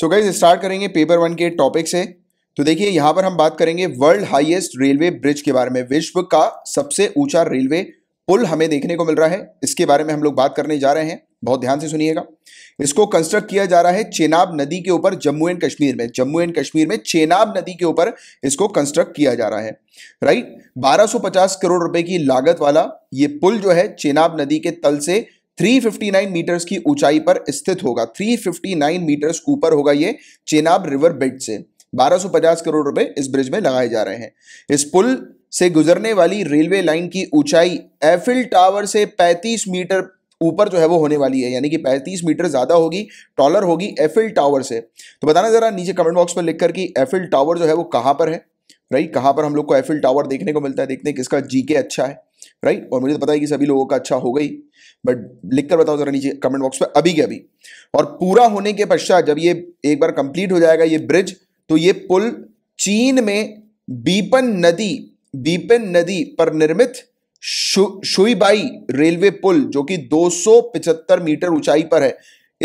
सो guys start करेंगे paper one के topic से तो देखिए यहाँ पर हम बात करेंगे वर्ल्ड हाईएस्ट रेलवे ब्रिज के बारे में विश्व का सबसे ऊंचा रेलवे पुल हमें देखने को मिल रहा है इसके बारे में हम लोग बात करने जा रहे हैं बहुत ध्यान से सुनिएगा इसको कंस्ट्रक्ट किया जा रहा है चेनाब नदी के ऊपर जम्मू एंड कश्मीर में जम्मू एंड कश्मीर में चेनाब नदी के ऊपर इसको कंस्ट्रक्ट किया जा रहा है राइट 1250 करोड़ रुपए की लागत वाला ये पुल जो है चेनाब नदी के तल से 359 मीटर्स की ऊंचाई पर स्थित होगा 359 मीटर्स ऊपर होगा ये चेनाब रिवर बेड से 1250 करोड़ रुपए इस ब्रिज में लगाए जा रहे हैं इस पुल से गुजरने वाली रेलवे लाइन की ऊंचाई एफिल टावर से 35 मीटर ऊपर जो है वो होने वाली है यानी कि 35 मीटर ज़्यादा होगी टॉलर होगी एफिल टावर से तो बताना ज़रा नीचे कमेंट बॉक्स में लिखकर कि एफिल टावर जो है वो कहाँ पर है राइट कहां पर हम लोग को एफिल टावर देखने को मिलता है देखते हैं किसका जीके अच्छा है राइट और मुझे तो पता है कि सभी लोगों का अच्छा हो गई बट लिख कर बताओ ज़रा नीचे कमेंट बॉक्स पर अभी के अभी और पूरा होने के पश्चात जब ये एक बार कंप्लीट हो जाएगा ये ब्रिज तो ये पुल चीन में बीपन नदी बीपन नदी पर निर्मित शु, शुईबाई रेलवे पुल जो कि 275 मीटर ऊंचाई पर है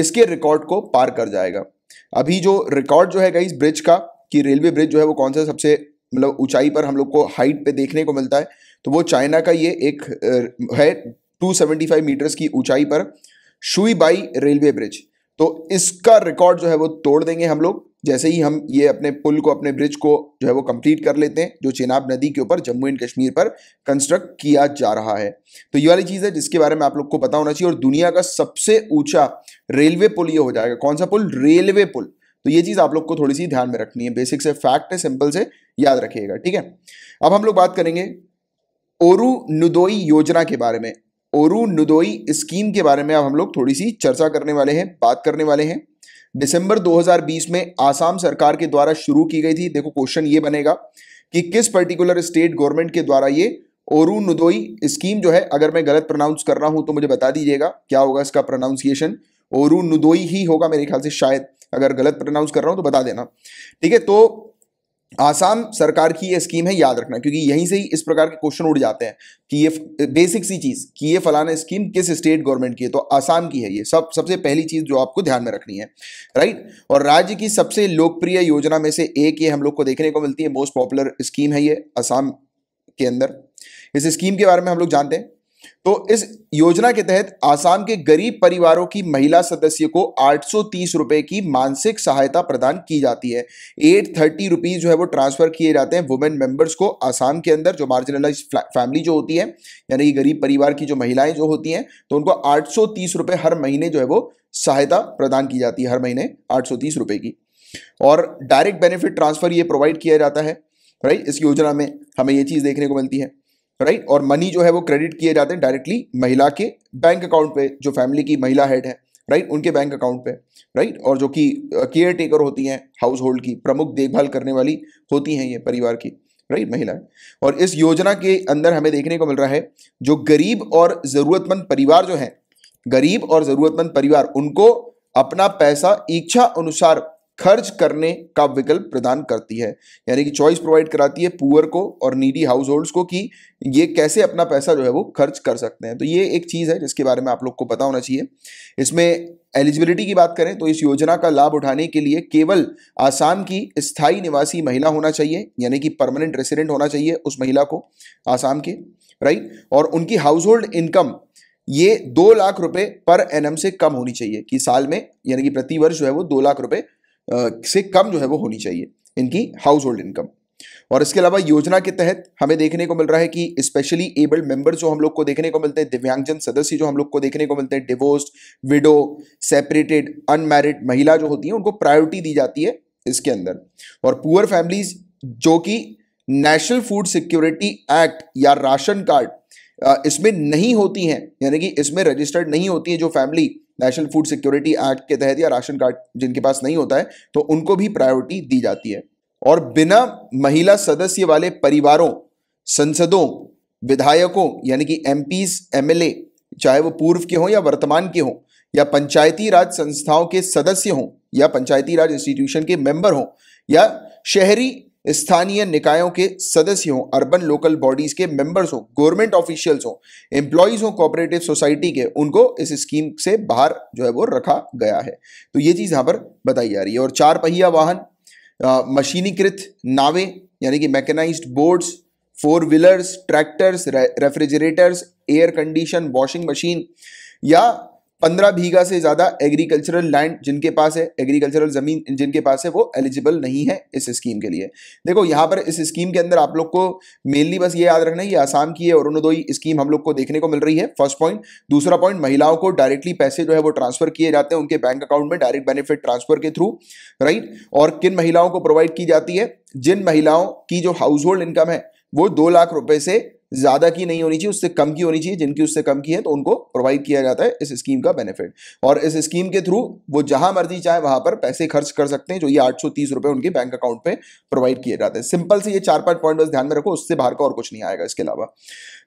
इसके रिकॉर्ड को पार कर जाएगा अभी जो रिकॉर्ड जो है इस ब्रिज का कि रेलवे ब्रिज जो है वो कौन सा सबसे मतलब ऊंचाई पर हम लोग को हाइट पे देखने को मिलता है तो वो चाइना का ये एक है 275 मीटर्स की ऊंचाई पर शुई बाई रेलवे ब्रिज तो इसका रिकॉर्ड जो है वो तोड़ देंगे हम लोग जैसे ही हम ये अपने पुल को अपने ब्रिज को जो है वो कंप्लीट कर लेते हैं जो चेनाब नदी के ऊपर जम्मू एंड कश्मीर पर कंस्ट्रक्ट किया जा रहा है तो ये वाली चीज़ है जिसके बारे में आप लोग को पता होना चाहिए और दुनिया का सबसे ऊंचा रेलवे पुल ये हो जाएगा कौन सा पुल रेलवे पुल तो ये चीज़ आप लोग को थोड़ी सी ध्यान में रखनी है बेसिक से फैक्ट है सिंपल से याद रखिएगा ठीक है अब हम लोग बात करेंगे ओरू नुदोई योजना के बारे में ओरू नुदोई स्कीम के बारे में अब हम लोग थोड़ी सी चर्चा करने वाले हैं बात करने वाले हैं दिसंबर 2020 में आसाम सरकार के द्वारा शुरू की गई थी देखो क्वेश्चन ये बनेगा कि किस पर्टिकुलर स्टेट गवर्नमेंट के द्वारा ये ओरू नुदोई स्कीम जो है अगर मैं गलत प्रोनाउंस कर रहा हूं तो मुझे बता दीजिएगा क्या होगा इसका प्रोनाउंसिएशन ओरू नुदोई ही होगा मेरे ख्याल से शायद अगर गलत प्रोनाउंस कर रहा हूं तो बता देना ठीक है तो आसाम सरकार की ये स्कीम है याद रखना क्योंकि यहीं से ही इस प्रकार के क्वेश्चन उड़ जाते हैं कि ये बेसिक सी चीज़ कि ये फलाना स्कीम किस स्टेट गवर्नमेंट की है तो आसाम की है ये सब सबसे पहली चीज़ जो आपको ध्यान में रखनी है राइट और राज्य की सबसे लोकप्रिय योजना में से एक ये हम लोग को देखने को मिलती है मोस्ट पॉपुलर स्कीम है ये आसाम के अंदर इस स्कीम के बारे में हम लोग जानते हैं तो इस योजना के तहत आसाम के गरीब परिवारों की महिला सदस्य को आठ रुपए की मानसिक सहायता प्रदान की जाती है एट थर्टी रुपीज जो है वो ट्रांसफर किए जाते हैं वुमेन मेंबर्स को आसाम के अंदर जो मार्जिनलाइज फैमिली जो होती है यानी कि गरीब परिवार की जो महिलाएं जो होती हैं तो उनको आठ रुपए हर महीने जो है वो सहायता प्रदान की जाती है हर महीने आठ रुपए की और डायरेक्ट बेनिफिट ट्रांसफर ये प्रोवाइड किया जाता है राइट इस योजना में हमें ये चीज़ देखने को मिलती है राइट और मनी जो है वो क्रेडिट किए जाते हैं डायरेक्टली महिला के बैंक अकाउंट पे जो फैमिली की महिला हेड है राइट उनके बैंक अकाउंट पे राइट और जो कि केयर uh, टेकर होती हैं हाउस होल्ड की प्रमुख देखभाल करने वाली होती हैं ये परिवार की राइट महिला और इस योजना के अंदर हमें देखने को मिल रहा है जो गरीब और ज़रूरतमंद परिवार जो हैं गरीब और ज़रूरतमंद परिवार उनको अपना पैसा इच्छा अनुसार खर्च करने का विकल्प प्रदान करती है यानी कि चॉइस प्रोवाइड कराती है पुअर को और नीडी हाउस होल्ड्स को कि ये कैसे अपना पैसा जो है वो खर्च कर सकते हैं तो ये एक चीज़ है जिसके बारे में आप लोग को पता होना चाहिए इसमें एलिजिबिलिटी की बात करें तो इस योजना का लाभ उठाने के लिए केवल आसाम की स्थायी निवासी महिला होना चाहिए यानी कि परमानेंट रेसिडेंट होना चाहिए उस महिला को आसाम के राइट और उनकी हाउस होल्ड इनकम ये दो लाख रुपए पर एनएम से कम होनी चाहिए कि साल में यानी कि प्रतिवर्ष जो है वो दो लाख रुपए से कम जो है वो होनी चाहिए इनकी हाउस होल्ड इनकम और इसके अलावा योजना के तहत हमें देखने को मिल रहा है कि स्पेशली एबल्ड मेंबर्स जो हम लोग को देखने को मिलते हैं दिव्यांगजन सदस्य जो हम लोग को देखने को मिलते हैं डिवोर्स विडो सेपरेटेड अनमैरिड महिला जो होती है उनको प्रायोरिटी दी जाती है इसके अंदर और पुअर फैमिलीज जो कि नेशनल फूड सिक्योरिटी एक्ट या राशन कार्ड इसमें नहीं होती हैं यानी कि इसमें रजिस्टर्ड नहीं होती है जो family national food security act के तहत या राशन कार्ड जिनके पास नहीं होता है तो उनको भी प्रायोरिटी दी जाती है और बिना महिला सदस्य वाले परिवारों संसदों विधायकों यानी कि एम पीज एमएलए चाहे वो पूर्व के हों या वर्तमान के हों या पंचायती राज संस्थाओं के सदस्य हों या पंचायती राज इंस्टीट्यूशन के मेंबर हों या शहरी स्थानीय निकायों के सदस्य हों अर्बन लोकल बॉडीज के मेंबर्स हों गवर्नमेंट ऑफिशियल्स हों एम्प्लॉयज़ हों कोऑपरेटिव सोसाइटी के उनको इस स्कीम से बाहर जो है वो रखा गया है तो ये चीज़ यहाँ पर बताई जा रही है और चार पहिया वाहन मशीनीकृत नावें यानी कि mechanise boats four wheelers tractors refrigerators air condition washing machine या पंद्रह बीघा से ज़्यादा एग्रीकल्चरल लैंड जिनके पास है एग्रीकल्चरल ज़मीन जिनके पास है वो एलिजिबल नहीं है इस स्कीम के लिए देखो यहाँ पर इस स्कीम के अंदर आप लोग को मेनली बस ये याद रखना है ये आसाम की है और ही स्कीम हम लोग को देखने को मिल रही है फर्स्ट पॉइंट दूसरा पॉइंट महिलाओं को डायरेक्टली पैसे जो है वो ट्रांसफर किए जाते हैं उनके बैंक अकाउंट में डायरेक्ट बेनिफिट ट्रांसफर के थ्रू राइट और किन महिलाओं को प्रोवाइड की जाती है जिन महिलाओं की जो हाउस होल्ड इनकम है वो दो लाख रुपए से ज़्यादा की नहीं होनी चाहिए उससे कम की होनी चाहिए जिनकी उससे कम की है तो उनको प्रोवाइड किया जाता है इस स्कीम का बेनिफिट और इस स्कीम के थ्रू वो जहां मर्जी चाहे वहां पर पैसे खर्च कर सकते हैं जो ये आठ रुपए उनके बैंक अकाउंट पे प्रोवाइड किए जाते हैं सिंपल से ये चार पांच पॉइंट ध्यान में रखो उससे बाहर का और कुछ नहीं आएगा इसके अलावा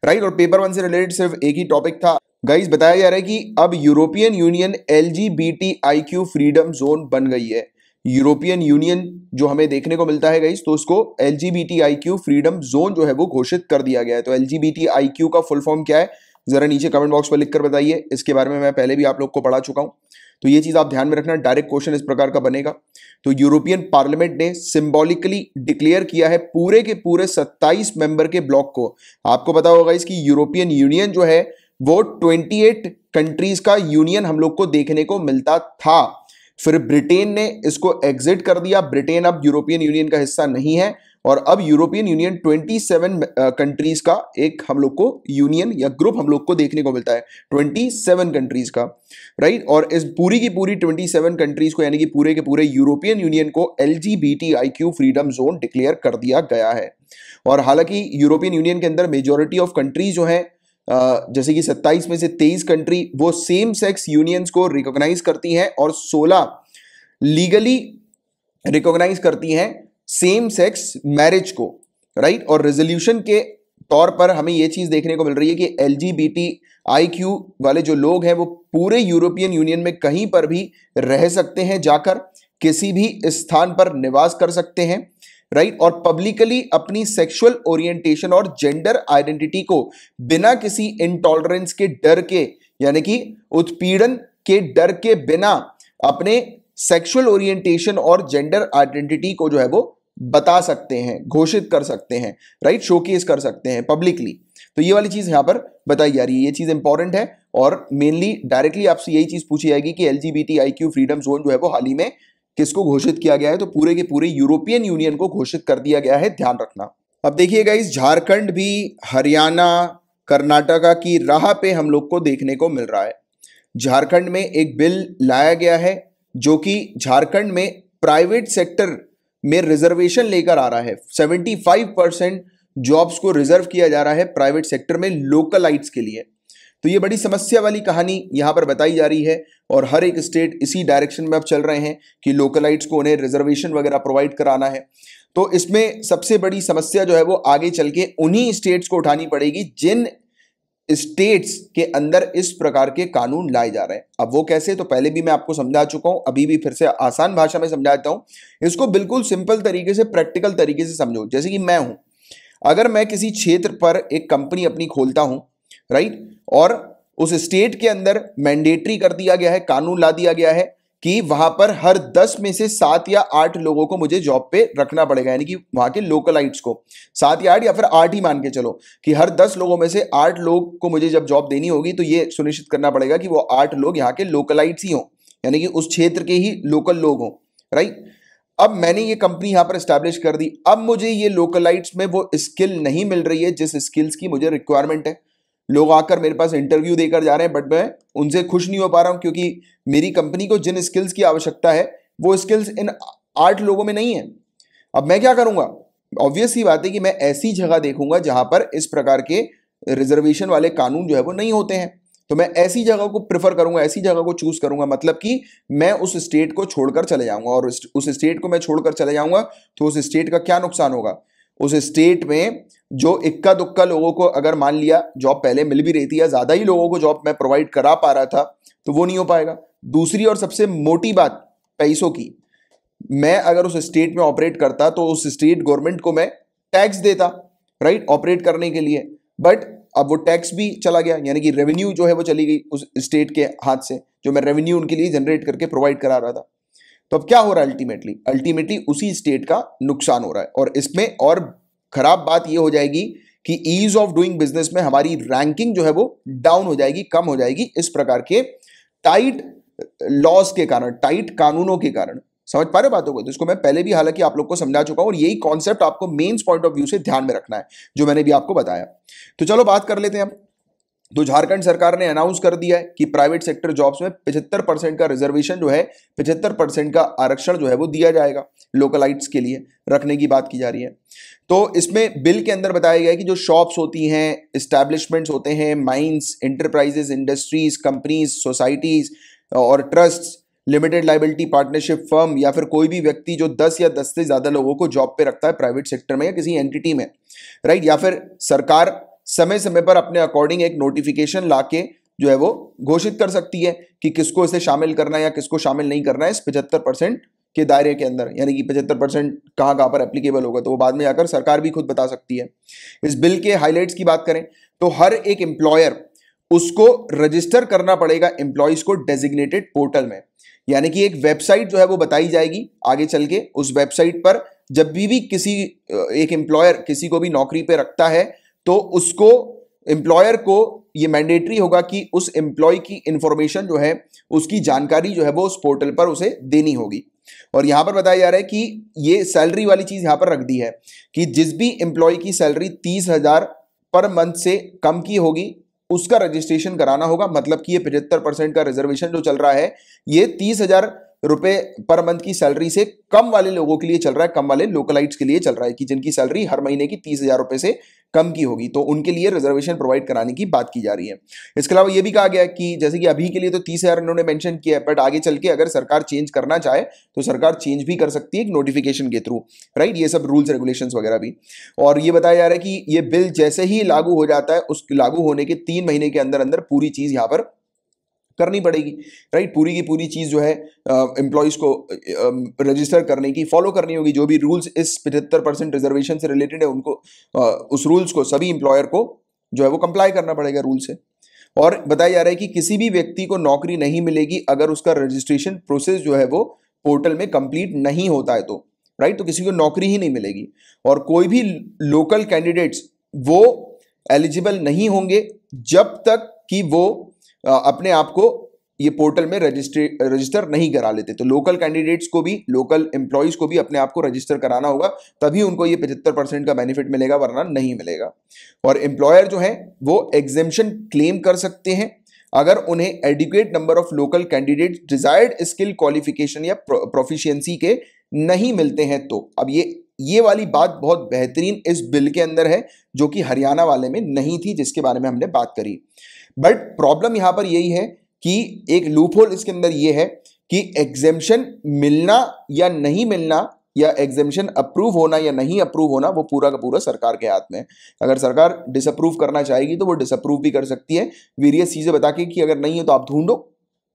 राइट और पेपर वन से रिलेटेड सिर्फ एक ही टॉपिक था गाइज बताया जा रहा है कि अब European union L G B T I Q freedom zone बन गई है यूरोपियन यूनियन जो हमें देखने को मिलता है गाइज तो उसको एल फ्रीडम जोन जो है वो घोषित कर दिया गया है तो एल का फुल फॉर्म क्या है जरा नीचे कमेंट बॉक्स पर लिखकर बताइए इसके बारे में मैं पहले भी आप लोग को पढ़ा चुका हूँ तो ये चीज़ आप ध्यान में रखना डायरेक्ट क्वेश्चन इस प्रकार का बनेगा तो यूरोपियन पार्लियामेंट ने सिंबॉलिकली डिक्लेयर किया है पूरे के पूरे 27 मेंबर के ब्लॉक को आपको पता होगा इसकी यूरोपियन यूनियन जो है वो 28 कंट्रीज का यूनियन हम लोग को देखने को मिलता था फिर ब्रिटेन ने इसको एग्जिट कर दिया ब्रिटेन अब यूरोपियन यूनियन का हिस्सा नहीं है और अब यूरोपियन यूनियन 27 कंट्रीज का एक हम लोग को यूनियन या ग्रुप हम लोग को देखने को मिलता है 27 कंट्रीज का राइट और इस पूरी की पूरी 27 कंट्रीज को यानी कि पूरे के पूरे यूरोपियन यूनियन को एल फ्रीडम जोन डिक्लेयर कर दिया गया है और हालांकि यूरोपियन यूनियन के अंदर मेजोरिटी ऑफ कंट्रीज जो हैं जैसे कि 27 में से 23 कंट्री वो सेम सेक्स यूनियंस को रिकॉग्नाइज करती हैं और 16 लीगली रिकॉग्नाइज करती हैं सेम सेक्स मैरिज को राइट और रेजोल्यूशन के तौर पर हमें यह चीज़ देखने को मिल रही है कि एल जी वाले जो लोग हैं वो पूरे यूरोपियन यूनियन में कहीं पर भी रह सकते हैं जाकर किसी भी स्थान पर निवास कर सकते हैं राइट और पब्लिकली अपनी सेक्सुअल ओरिएंटेशन और जेंडर आइडेंटिटी को बिना किसी इंटॉलरेंस के डर के यानी कि उत्पीड़न के डर के बिना अपने सेक्सुअल ओरिएंटेशन और जेंडर आइडेंटिटी को जो है वो बता सकते हैं घोषित कर सकते हैं राइट शोकेस कर सकते हैं पब्लिकली तो ये वाली चीज़ यहां पर बताई जा रही है ये चीज़ इंपॉर्टेंट है और मेनली डायरेक्टली आपसे यही चीज़ पूछी जाएगी कि L G B T I Q freedom zone जो है वो हाल ही में किसको घोषित किया गया है तो पूरे के पूरे यूरोपियन यूनियन को घोषित कर दिया गया है ध्यान रखना अब देखिएगा इस झारखंड भी हरियाणा कर्नाटका की राह पे हम लोग को देखने को मिल रहा है झारखंड में एक बिल लाया गया है जो कि झारखंड में प्राइवेट सेक्टर में रिजर्वेशन लेकर आ रहा है 75 परसेंट जॉब्स को रिजर्व किया जा रहा है प्राइवेट सेक्टर में लोकल के लिए तो ये बड़ी समस्या वाली कहानी यहाँ पर बताई जा रही है और हर एक स्टेट इसी डायरेक्शन में अब चल रहे हैं कि लोकलाइट्स को उन्हें रिजर्वेशन वगैरह प्रोवाइड कराना है तो इसमें सबसे बड़ी समस्या जो है वो आगे चल के उन्हीं स्टेट्स को उठानी पड़ेगी जिन स्टेट्स के अंदर इस प्रकार के कानून लाए जा रहे हैं अब वो कैसे तो पहले भी मैं आपको समझा चुका हूं अभी भी फिर से आसान भाषा में समझाता हूं इसको बिल्कुल सिंपल तरीके से प्रैक्टिकल तरीके से समझो जैसे कि मैं हूं अगर मैं किसी क्षेत्र पर एक कंपनी अपनी खोलता हूं राइट और उस स्टेट के अंदर मैंडेटरी कर दिया गया है कानून ला दिया गया है कि वहां पर हर दस में से सात या आठ लोगों को मुझे जॉब पे रखना पड़ेगा यानी कि वहां के लोकलाइट्स को सात या आठ या फिर आठ ही मान के चलो कि हर दस लोगों में से आठ लोग को मुझे जब जॉब देनी होगी तो ये सुनिश्चित करना पड़ेगा कि वो आठ लोग यहाँ के लोकलाइट्स ही हों यानी कि उस क्षेत्र के ही लोकल लोग हों राइट अब मैंने ये कंपनी यहाँ पर स्टैब्लिश कर दी अब मुझे ये लोकलाइट्स में वो स्किल नहीं मिल रही है जिस स्किल्स की मुझे रिक्वायरमेंट है लोग आकर मेरे पास इंटरव्यू देकर जा रहे हैं बट मैं उनसे खुश नहीं हो पा रहा हूँ क्योंकि मेरी कंपनी को जिन स्किल्स की आवश्यकता है वो स्किल्स इन आठ लोगों में नहीं है अब मैं क्या करूँगा ऑब्वियस ही बात है कि मैं ऐसी जगह देखूंगा जहाँ पर इस प्रकार के रिजर्वेशन वाले कानून जो है वो नहीं होते हैं तो मैं ऐसी जगह को प्रेफर करूंगा ऐसी जगह को चूज करूंगा मतलब कि मैं उस स्टेट को छोड़कर चले जाऊंगा और उस स्टेट को मैं छोड़कर चले जाऊंगा तो उस स्टेट का क्या नुकसान होगा उस स्टेट में जो इक्का दुक्का लोगों को अगर मान लिया जॉब पहले मिल भी रही थी या ज़्यादा ही लोगों को जॉब मैं प्रोवाइड करा पा रहा था तो वो नहीं हो पाएगा दूसरी और सबसे मोटी बात पैसों की मैं अगर उस स्टेट में ऑपरेट करता तो उस स्टेट गवर्नमेंट को मैं टैक्स देता राइट ऑपरेट करने के लिए बट अब वो टैक्स भी चला गया यानी कि रेवेन्यू जो है वो चली गई उस स्टेट के हाथ से जो मैं रेवेन्यू उनके लिए जनरेट करके प्रोवाइड करा रहा था तो अब क्या हो रहा है अल्टीमेटली अल्टीमेटली उसी स्टेट का नुकसान हो रहा है और इसमें और खराब बात यह हो जाएगी कि ईज ऑफ डूइंग बिजनेस में हमारी रैंकिंग जो है वो डाउन हो जाएगी कम हो जाएगी इस प्रकार के टाइट लॉस के कारण टाइट कानूनों के कारण समझ पा रहे बातों को तो इसको मैं पहले भी हालांकि आप लोग को समझा चुका हूं और यही कॉन्सेप्ट आपको मेन्स पॉइंट ऑफ व्यू से ध्यान में रखना है जो मैंने भी आपको बताया तो चलो बात कर लेते हैं हम तो झारखंड सरकार ने अनाउंस कर दिया है कि प्राइवेट सेक्टर जॉब्स में 75 परसेंट का रिजर्वेशन जो है 75 परसेंट का आरक्षण जो है वो दिया जाएगा लोकलाइट्स के लिए रखने की बात की जा रही है तो इसमें बिल के अंदर बताया गया है कि जो शॉप्स होती हैं इस्टेब्लिशमेंट्स होते हैं mines enterprises industries companies societies और trust limited liability partnership firm या फिर कोई भी व्यक्ति जो 10 या 10 से ज़्यादा लोगों को जॉब पे रखता है प्राइवेट सेक्टर में या किसी एंटिटी में राइट या फिर सरकार समय समय पर अपने अकॉर्डिंग एक नोटिफिकेशन के जो है वो घोषित कर सकती है कि किसको इसे शामिल करना है या किसको शामिल नहीं करना है इस पचहत्तर परसेंट के दायरे के अंदर यानी कि पचहत्तर परसेंट कहाँ कहाँ पर एप्लीकेबल होगा तो वो बाद में आकर सरकार भी खुद बता सकती है इस बिल के हाईलाइट्स की बात करें तो हर एक एम्प्लॉयर उसको रजिस्टर करना पड़ेगा एम्प्लॉयज को डेजिग्नेटेड पोर्टल में यानी कि एक वेबसाइट जो है वो बताई जाएगी आगे चल के उस वेबसाइट पर जब भी भी किसी एक एम्प्लॉयर किसी को भी नौकरी पे रखता है तो उसको एम्प्लॉयर को ये मैंडेटरी होगा कि उस एम्प्लॉय की इंफॉर्मेशन जो है उसकी जानकारी जो है वो उस पोर्टल पर उसे देनी होगी और यहां पर बताया जा रहा है कि ये सैलरी वाली चीज़ यहां पर रख दी है कि जिस भी एम्प्लॉय की सैलरी तीस हज़ार पर मंथ से कम की होगी उसका रजिस्ट्रेशन कराना होगा मतलब कि ये पचहत्तर परसेंट का रिजर्वेशन जो चल रहा है ये तीस हज़ार रुपए पर मंथ की सैलरी से कम वाले लोगों के लिए चल रहा है कम वाले लोकलाइट्स के लिए चल रहा है कि जिनकी सैलरी हर महीने की तीस हजार रुपए से कम की होगी तो उनके लिए रिजर्वेशन प्रोवाइड कराने की बात की जा रही है इसके अलावा यह भी कहा गया कि जैसे कि अभी के लिए तो तीस हजार इन्होंने मेंशन किया है बट आगे चल के अगर सरकार चेंज करना चाहे तो सरकार चेंज भी कर सकती है नोटिफिकेशन के थ्रू राइट ये सब रूल्स रेगुलेशन वगैरह भी और ये बताया जा रहा है कि ये बिल जैसे ही लागू हो जाता है उस लागू होने के तीन महीने के अंदर अंदर पूरी चीज यहाँ पर करनी पड़ेगी राइट पूरी की पूरी चीज़ जो है एम्प्लॉयज़ को रजिस्टर करने की फॉलो करनी होगी जो भी रूल्स इस पचहत्तर परसेंट रिजर्वेशन से रिलेटेड है उनको आ, उस रूल्स को सभी एम्प्लॉयर को जो है वो कंप्लाई करना पड़ेगा रूल से और बताया जा रहा है कि किसी भी व्यक्ति को नौकरी नहीं मिलेगी अगर उसका रजिस्ट्रेशन प्रोसेस जो है वो पोर्टल में कंप्लीट नहीं होता है तो राइट तो किसी को नौकरी ही नहीं मिलेगी और कोई भी लोकल कैंडिडेट्स वो एलिजिबल नहीं होंगे जब तक कि वो अपने आप को ये पोर्टल में रजिस्ट्रे रजिस्टर नहीं करा लेते तो लोकल कैंडिडेट्स को भी लोकल एम्प्लॉयज़ को भी अपने आप को रजिस्टर कराना होगा तभी उनको ये पचहत्तर परसेंट का बेनिफिट मिलेगा वरना नहीं मिलेगा और एम्प्लॉयर जो है वो एग्जेम्शन क्लेम कर सकते हैं अगर उन्हें adequate number of local candidate desired skill qualification या प्रोफिशियंसी के नहीं मिलते हैं तो अब ये ये वाली बात बहुत बेहतरीन इस बिल के अंदर है जो कि हरियाणा वाले में नहीं थी जिसके बारे में हमने बात करी बट प्रॉब्लम यहां पर यही है कि एक लूप होल इसके अंदर यह है कि एग्जेम्पन मिलना या नहीं मिलना या एग्जेम्पन अप्रूव होना या नहीं अप्रूव होना वो पूरा का पूरा सरकार के हाथ में है अगर सरकार डिसअप्रूव करना चाहेगी तो वो डिसअप्रूव भी कर सकती है वेरियस चीज़ें बता के कि अगर नहीं है तो आप ढूंढो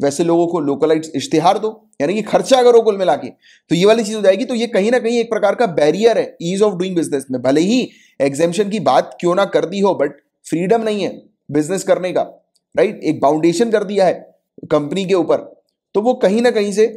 वैसे लोगों को लोकलाइज इश्तिहार दो यानी कि खर्चा करो कुल मिला के तो ये वाली चीज़ हो जाएगी तो ये कहीं ना कहीं एक प्रकार का बैरियर है ईज ऑफ डूइंग बिजनेस में भले ही एग्जेम्पन की बात क्यों ना कर दी हो बट फ्रीडम नहीं है बिजनेस करने का राइट एक बाउंडेशन कर दिया है कंपनी के ऊपर तो वो कहीं ना कहीं से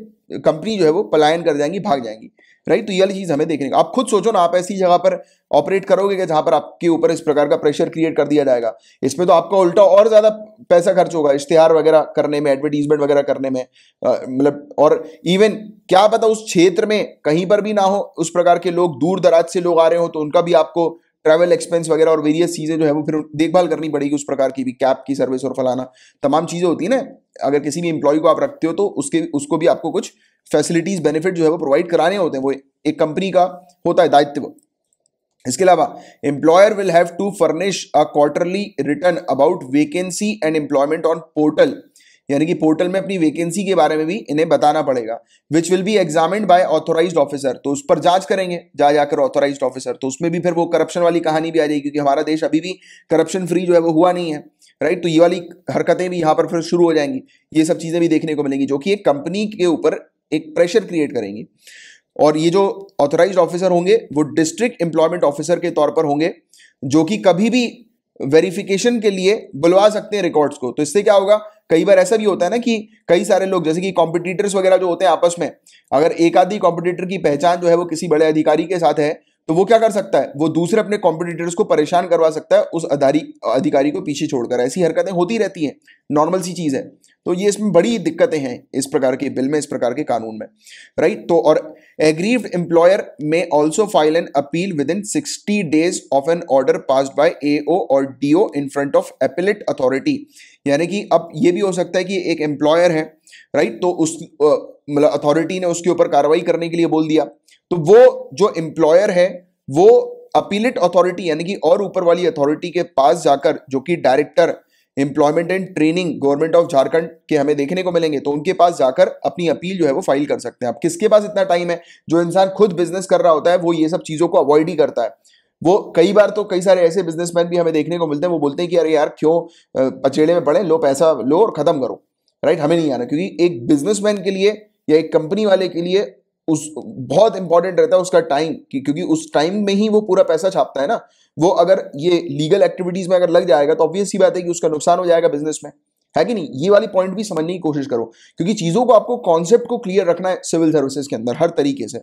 कंपनी जो है वो पलायन कर जाएंगी भाग जाएंगी राइट तो ये चीज़ हमें देखने का आप खुद सोचो ना आप ऐसी जगह पर ऑपरेट करोगे क्या जहां पर आपके ऊपर इस प्रकार का प्रेशर क्रिएट कर दिया जाएगा इसमें तो आपका उल्टा और ज़्यादा पैसा खर्च होगा इश्तेहार वगैरह करने में एडवर्टीजमेंट वगैरह करने में मतलब और इवन क्या पता उस क्षेत्र में कहीं पर भी ना हो उस प्रकार के लोग दूर दराज से लोग आ रहे हो तो उनका भी आपको ट्रैवल एक्सपेंस वगैरह और वेरियस चीज़ें जो है वो फिर देखभाल करनी पड़ेगी उस प्रकार की भी कैब की सर्विस और फलाना तमाम चीज़ें होती है ना अगर किसी भी इंप्लॉय को आप रखते हो तो उसके उसको भी आपको कुछ फैसिलिटीज़ बेनिफिट जो है वो प्रोवाइड कराने होते हैं वो एक कंपनी का होता है दायित्व इसके अलावा employer will have to furnish a quarterly return about vacancy and employment on portal यानी कि पोर्टल में अपनी वैकेंसी के बारे में भी इन्हें बताना पड़ेगा which will be examine by authorise officer तो उस पर जांच करेंगे जा जाकर ऑथोराइज ऑफिसर तो उसमें भी फिर वो करप्शन वाली कहानी भी आ जाएगी क्योंकि हमारा देश अभी भी करप्शन फ्री जो है वो हुआ नहीं है राइट तो ये वाली हरकतें भी यहाँ पर फिर शुरू हो जाएंगी ये सब चीज़ें भी देखने को मिलेंगी जो कि एक कंपनी के ऊपर एक प्रेशर क्रिएट करेंगी और ये जो ऑथोराइज ऑफिसर होंगे वो डिस्ट्रिक्ट एम्प्लॉयमेंट ऑफिसर के तौर पर होंगे जो कि कभी भी वेरिफिकेशन के लिए बुलवा सकते हैं रिकॉर्ड्स को तो इससे क्या होगा कई बार ऐसा भी होता है ना कि कई सारे लोग जैसे कि कॉम्पिटिटर्स वगैरह जो होते हैं आपस में अगर एक आधी कॉम्पिटिटर की पहचान जो है वो किसी बड़े अधिकारी के साथ है तो वो क्या कर सकता है वो दूसरे अपने कॉम्पिटिटर्स को परेशान करवा सकता है उस अधारी अधिकारी को पीछे छोड़कर ऐसी हरकतें होती रहती हैं नॉर्मल सी चीज़ है तो ये इसमें बड़ी दिक्कतें हैं इस प्रकार के बिल में इस प्रकार के कानून में राइट तो और aggrieve employer may also file an appeal within sixty days of an order pass by A और D in front of appellate authority यानी कि अब ये भी हो सकता है कि एक एम्प्लॉयर है राइट तो उस मतलब अथॉरिटी ने उसके ऊपर कार्रवाई करने के लिए बोल दिया तो वो जो एम्प्लॉयर है वो अपीलेट अथॉरिटी यानी कि और ऊपर वाली अथॉरिटी के पास जाकर जो कि director employment and training government of Jharkhand के हमें देखने को मिलेंगे तो उनके पास जाकर अपनी अपील जो है वो फाइल कर सकते हैं अब किसके पास इतना टाइम है जो इंसान खुद बिजनेस कर रहा होता है वो ये सब चीज़ों को अवॉइड ही करता है वो कई बार तो कई सारे ऐसे बिजनेसमैन भी हमें देखने को मिलते हैं वो बोलते हैं कि अरे यार क्यों पचेड़े में पड़े लो पैसा लो और ख़त्म करो राइट हमें नहीं आना क्योंकि एक बिजनेसमैन के लिए या एक कंपनी वाले के लिए उस बहुत इंपॉर्टेंट रहता है उसका टाइम क्योंकि उस टाइम में ही वो पूरा पैसा छापता है ना वो अगर ये लीगल एक्टिविटीज में अगर लग जाएगा तो ऑब्वियस ही बात है कि उसका नुकसान हो जाएगा बिजनेस में है कि नहीं ये वाली पॉइंट भी समझने की कोशिश करो क्योंकि चीज़ों को आपको कॉन्सेप्ट को क्लियर रखना है सिविल सर्विसेज के अंदर हर तरीके से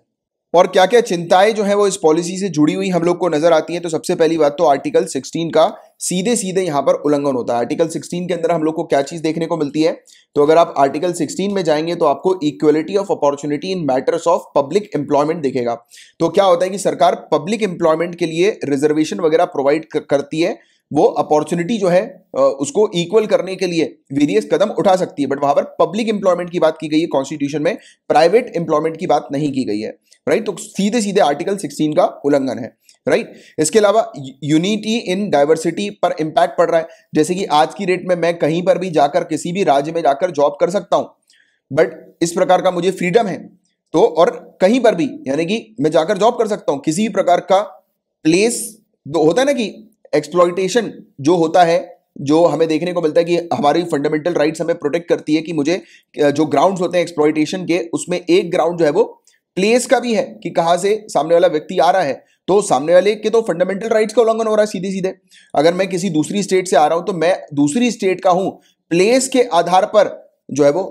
और क्या क्या चिंताएं जो है वो इस पॉलिसी से जुड़ी हुई हम लोग को नजर आती हैं तो सबसे पहली बात तो आर्टिकल 16 का सीधे सीधे यहाँ पर उल्लंघन होता है आर्टिकल 16 के अंदर हम लोग को क्या चीज देखने को मिलती है तो अगर आप आर्टिकल 16 में जाएंगे तो आपको equality of opportunity in matters of public employment देखेगा तो क्या होता है कि सरकार पब्लिक एम्प्लॉयमेंट के लिए रिजर्वेशन वगैरह प्रोवाइड करती है वो अपॉर्चुनिटी जो है उसको इक्वल करने के लिए वेरियस कदम उठा सकती है बट वहां पर पब्लिक एम्प्लॉयमेंट की बात की गई है कॉन्स्टिट्यूशन में प्राइवेट एम्प्लॉयमेंट की बात नहीं की गई है राइट तो सीधे सीधे आर्टिकल 16 का उल्लंघन है राइट इसके अलावा यूनिटी इन डाइवर्सिटी पर इम्पैक्ट पड़ रहा है जैसे कि आज की डेट में मैं कहीं पर भी जाकर किसी भी राज्य में जाकर जॉब कर सकता हूं बट इस प्रकार का मुझे फ्रीडम है तो और कहीं पर भी यानी कि मैं जाकर जॉब कर सकता हूं किसी भी प्रकार का प्लेस तो होता है ना कि एक्सप्लॉइटेशन जो होता है जो हमें देखने को मिलता है कि हमारी फंडामेंटल राइट्स हमें प्रोटेक्ट करती है कि मुझे जो ग्राउंड्स होते हैं एक्सप्लॉयटेशन के उसमें एक ग्राउंड जो है वो प्लेस का भी है कि कहाँ से सामने वाला व्यक्ति आ रहा है तो सामने वाले के तो फंडामेंटल राइट्स का उल्लंघन हो रहा है सीधे सीधे अगर मैं किसी दूसरी स्टेट से आ रहा हूं तो मैं दूसरी स्टेट का हूं प्लेस के आधार पर जो है वो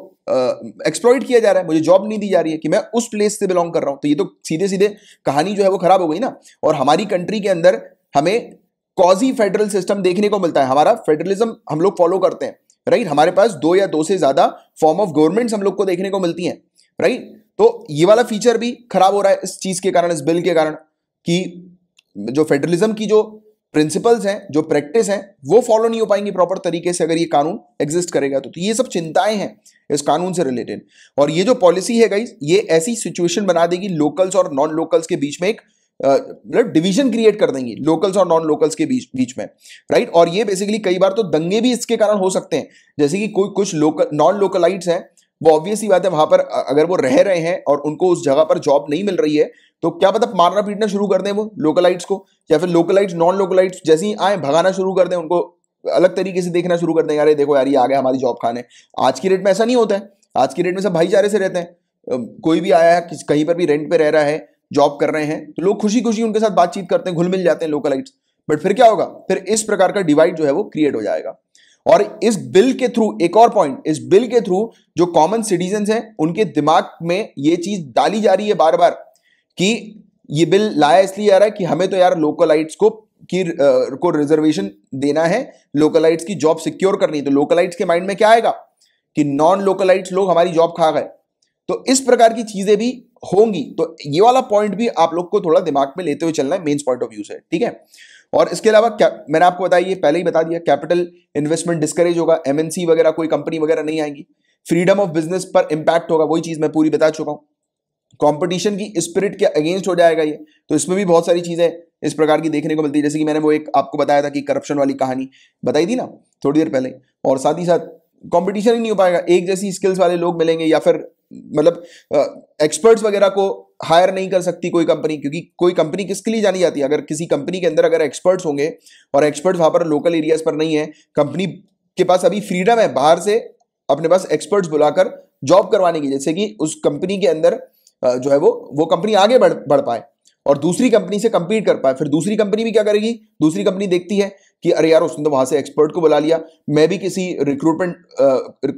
एक्सप्लॉइट किया जा रहा है मुझे जॉब नहीं दी जा रही है कि मैं उस प्लेस से बिलोंग कर रहा हूं तो ये तो सीधे सीधे कहानी जो है वो खराब हो गई ना और हमारी कंट्री के अंदर हमें कॉजी फेडरल सिस्टम देखने को मिलता है हमारा फेडरलिज्म हम लोग फॉलो करते हैं राइट हमारे पास दो या दो से ज्यादा फॉर्म ऑफ गवर्नमेंट हम लोग को देखने को मिलती है राइट तो ये वाला फीचर भी खराब हो रहा है इस चीज के कारण इस बिल के कारण कि जो फेडरलिज्म की जो प्रिंसिपल्स हैं जो प्रैक्टिस हैं वो फॉलो नहीं हो पाएंगी प्रॉपर तरीके से अगर ये कानून एग्जिस्ट करेगा तो, तो ये सब चिंताएं हैं इस कानून से रिलेटेड और ये जो पॉलिसी है गाइज ये ऐसी सिचुएशन बना देगी लोकल्स और नॉन लोकल्स के बीच में एक मतलब डिवीजन क्रिएट कर देंगी लोकल्स और नॉन लोकल्स के बीच बीच में राइट और ये बेसिकली कई बार तो दंगे भी इसके कारण हो सकते हैं जैसे कि कोई कुछ लोकल नॉन लोकलाइट्स हैं वो ऑब्वियसली बात है वहां पर अगर वो रह रहे हैं और उनको उस जगह पर जॉब नहीं मिल रही है तो क्या पता मारना पीटना शुरू कर दें वो लोकलाइट्स को या फिर लोकलाइट्स नॉन लोकलाइट्स जैसे ही आए भगाना शुरू कर दें उनको अलग तरीके से देखना शुरू कर दें यार देखो यार ये आ गया हमारी जॉब खाने आज की डेट में ऐसा नहीं होता है आज की डेट में सब भाईचारे से रहते हैं कोई भी आया है कहीं पर भी रेंट पे रह रहा है जॉब कर रहे हैं तो लोग खुशी खुशी उनके साथ बातचीत करते हैं घुल मिल जाते हैं लोकल लाइट्स बट फिर क्या होगा फिर इस प्रकार का डिवाइड जो है वो क्रिएट हो जाएगा और इस बिल के थ्रू एक और पॉइंट इस बिल के थ्रू जो कॉमन सिटीजन हैं उनके दिमाग में ये चीज डाली जा रही है बार बार कि ये बिल लाया इसलिए आ रहा है कि हमें तो यार लोकलाइट्स को की आ, को रिजर्वेशन देना है लोकलाइट्स की जॉब सिक्योर करनी तो लोकलाइट्स के माइंड में क्या आएगा कि नॉन लोकलाइट्स लोग हमारी जॉब खा गए तो इस प्रकार की चीजें भी होंगी तो ये वाला पॉइंट भी आप लोग को थोड़ा दिमाग में लेते हुए चलना है मेन्स पॉइंट ऑफ व्यू से ठीक है और इसके अलावा क्या मैंने आपको बताया ये पहले ही बता दिया कैपिटल इन्वेस्टमेंट डिस्करेज होगा एमएनसी वगैरह कोई कंपनी वगैरह नहीं आएंगी फ्रीडम ऑफ बिजनेस पर इम्पैक्ट होगा वही चीज़ मैं पूरी बता चुका हूँ कॉम्पिटिशन की स्पिरिट के अगेंस्ट हो जाएगा ये तो इसमें भी बहुत सारी चीज़ें इस प्रकार की देखने को मिलती है जैसे कि मैंने वो एक आपको बताया था कि करप्शन वाली कहानी बताई थी ना थोड़ी देर पहले और साथ ही साथ कंपटीशन ही नहीं हो पाएगा एक जैसी स्किल्स वाले लोग मिलेंगे या फिर मतलब एक्सपर्ट्स वगैरह को हायर नहीं कर सकती कोई कंपनी क्योंकि कोई कंपनी किसके लिए जानी जाती है अगर किसी कंपनी के अंदर अगर एक्सपर्ट्स होंगे और एक्सपर्ट्स वहाँ पर लोकल एरियाज पर नहीं है कंपनी के पास अभी फ्रीडम है बाहर से अपने पास एक्सपर्ट्स बुलाकर जॉब करवाने की जैसे कि उस कंपनी के अंदर जो है वो वो कंपनी आगे बढ़ बढ़ पाए और दूसरी कंपनी से कंपीट कर पाए फिर दूसरी कंपनी भी क्या करेगी दूसरी कंपनी देखती है कि अरे यार उसने तो वहां से एक्सपर्ट को बुला लिया मैं भी किसी रिक्रूटमेंट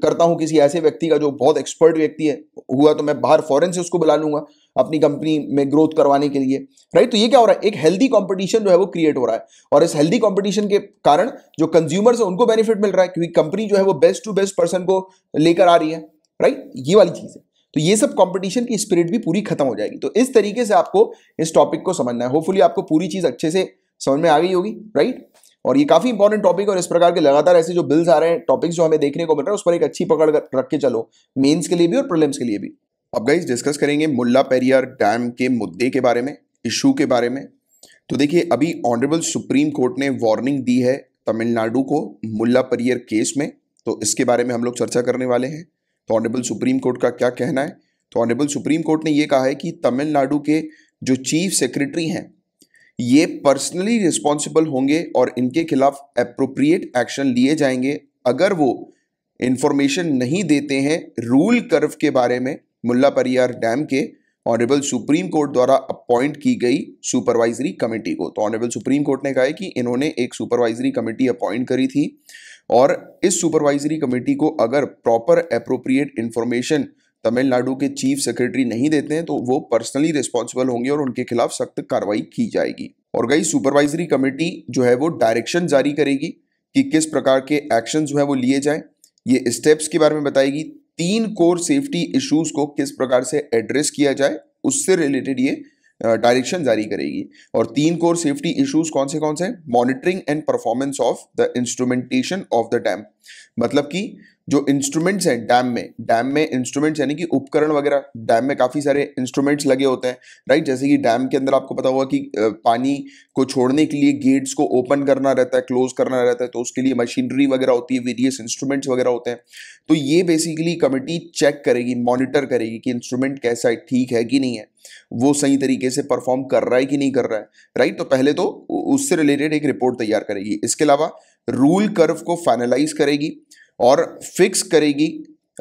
करता हूं किसी ऐसे व्यक्ति का जो बहुत एक्सपर्ट व्यक्ति है हुआ तो मैं बाहर फॉरेन से उसको बुला लूंगा अपनी कंपनी में ग्रोथ करवाने के लिए राइट तो ये क्या हो रहा है एक हेल्दी कॉम्पिटिशन जो है वो क्रिएट हो रहा है और इस हेल्दी कॉम्पिटिशन के कारण जो कंज्यूमर्स है उनको बेनिफिट मिल रहा है क्योंकि कंपनी जो है वो बेस्ट टू बेस्ट पर्सन को लेकर आ रही है राइट ये वाली चीज़ है तो ये सब कंपटीशन की स्पिरिट भी पूरी खत्म हो जाएगी तो इस तरीके से आपको इस टॉपिक को समझना है होपफुली आपको पूरी चीज़ अच्छे से समझ में आ गई होगी राइट और ये काफ़ी इंपॉर्टेंट टॉपिक और इस प्रकार के लगातार ऐसे जो बिल्स आ रहे हैं टॉपिक्स जो हमें देखने को मिल रहा है उस पर एक अच्छी पकड़ रख के चलो मेन्स के लिए भी और प्रॉब्लम्स के लिए भी अब गाइज डिस्कस करेंगे मुल्ला पेरियार डैम के मुद्दे के बारे में इशू के बारे में तो देखिए अभी ऑनरेबल सुप्रीम कोर्ट ने वार्निंग दी है तमिलनाडु को मुल्ला परियर केस में तो इसके बारे में हम लोग चर्चा करने वाले हैं तो ऑनरेबल सुप्रीम कोर्ट का क्या कहना है तो ऑनरेबल सुप्रीम कोर्ट ने यह कहा है कि तमिलनाडु के जो चीफ सेक्रेटरी हैं ये पर्सनली रिस्पॉन्सिबल होंगे और इनके खिलाफ अप्रोप्रिएट एक्शन लिए जाएंगे अगर वो इन्फॉर्मेशन नहीं देते हैं रूल कर्व के बारे में मुल्ला परियार डैम के ऑनरेबल सुप्रीम कोर्ट द्वारा अपॉइंट की गई सुपरवाइजरी कमेटी को तो ऑनरेबल सुप्रीम कोर्ट ने कहा है कि इन्होंने एक सुपरवाइजरी कमेटी अपॉइंट करी थी और इस सुपरवाइजरी कमेटी को अगर प्रॉपर अप्रोप्रिएट इन्फॉर्मेशन तमिलनाडु के चीफ सेक्रेटरी नहीं देते हैं तो वो पर्सनली रिस्पॉन्सिबल होंगे और उनके खिलाफ सख्त कार्रवाई की जाएगी और गई सुपरवाइजरी कमेटी जो है वो डायरेक्शन जारी करेगी कि किस प्रकार के एक्शन जो है वो लिए जाए ये स्टेप्स के बारे में बताएगी तीन कोर सेफ्टी इश्यूज को किस प्रकार से एड्रेस किया जाए उससे रिलेटेड ये डायरेक्शन जारी करेगी और तीन कोर सेफ्टी इश्यूज कौन से कौन से monitoring and performance of the instrumentation of the dam मतलब कि जो इंस्ट्रूमेंट्स हैं डैम में डैम में इंस्ट्रूमेंट्स यानी कि उपकरण वगैरह डैम में काफ़ी सारे इंस्ट्रूमेंट्स लगे होते हैं राइट जैसे कि डैम के अंदर आपको पता होगा कि पानी को छोड़ने के लिए गेट्स को ओपन करना रहता है क्लोज करना रहता है तो उसके लिए मशीनरी वगैरह होती है वेरियस इंस्ट्रूमेंट्स वगैरह होते हैं तो ये बेसिकली कमेटी चेक करेगी मॉनिटर करेगी कि इंस्ट्रूमेंट कैसा है ठीक है कि नहीं है वो सही तरीके से परफॉर्म कर रहा है कि नहीं कर रहा है राइट तो पहले तो उससे रिलेटेड एक रिपोर्ट तैयार करेगी इसके अलावा रूल कर्व को फाइनलाइज करेगी और फिक्स करेगी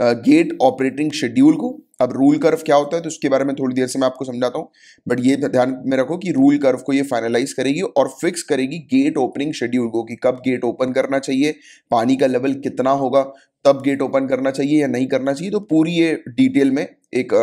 गेट ऑपरेटिंग शेड्यूल को अब रूल कर्व क्या होता है तो उसके बारे में थोड़ी देर से मैं आपको समझाता हूँ बट ये ध्यान में रखो कि रूल कर्व को ये फाइनलाइज करेगी और फिक्स करेगी गेट ओपनिंग शेड्यूल को कि कब गेट ओपन करना चाहिए पानी का लेवल कितना होगा तब गेट ओपन करना चाहिए या नहीं करना चाहिए तो पूरी ये डिटेल में एक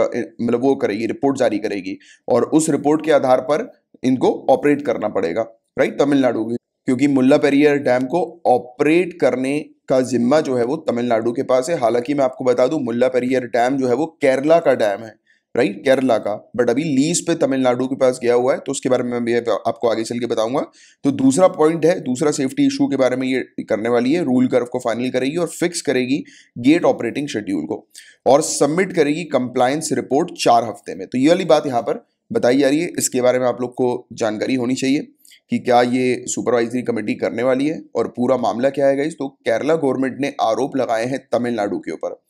मतलब वो करेगी रिपोर्ट जारी करेगी और उस रिपोर्ट के आधार पर इनको ऑपरेट करना पड़ेगा राइट तमिलनाडु की क्योंकि मुल्ला पेरियर डैम को ऑपरेट करने का जिम्मा जो है वो तमिलनाडु के पास है हालांकि मैं आपको बता दूं मुल्ला पेरियर डैम जो है वो केरला का डैम है राइट केरला का बट अभी लीज पे तमिलनाडु के पास गया हुआ है तो उसके बारे में मैं आपको आगे चल के बताऊंगा तो दूसरा पॉइंट है दूसरा सेफ्टी इशू के बारे में ये करने वाली है रूल कर्व को फाइनल करेगी और फिक्स करेगी गेट ऑपरेटिंग शेड्यूल को और सबमिट करेगी कंप्लायंस रिपोर्ट चार हफ्ते में तो ये वाली बात यहाँ पर बताई जा रही है इसके बारे में आप लोग को जानकारी होनी चाहिए कि क्या ये सुपरवाइजरी कमेटी करने वाली है और पूरा मामला क्या है इस तो केरला गवर्नमेंट ने आरोप लगाए हैं तमिलनाडु के ऊपर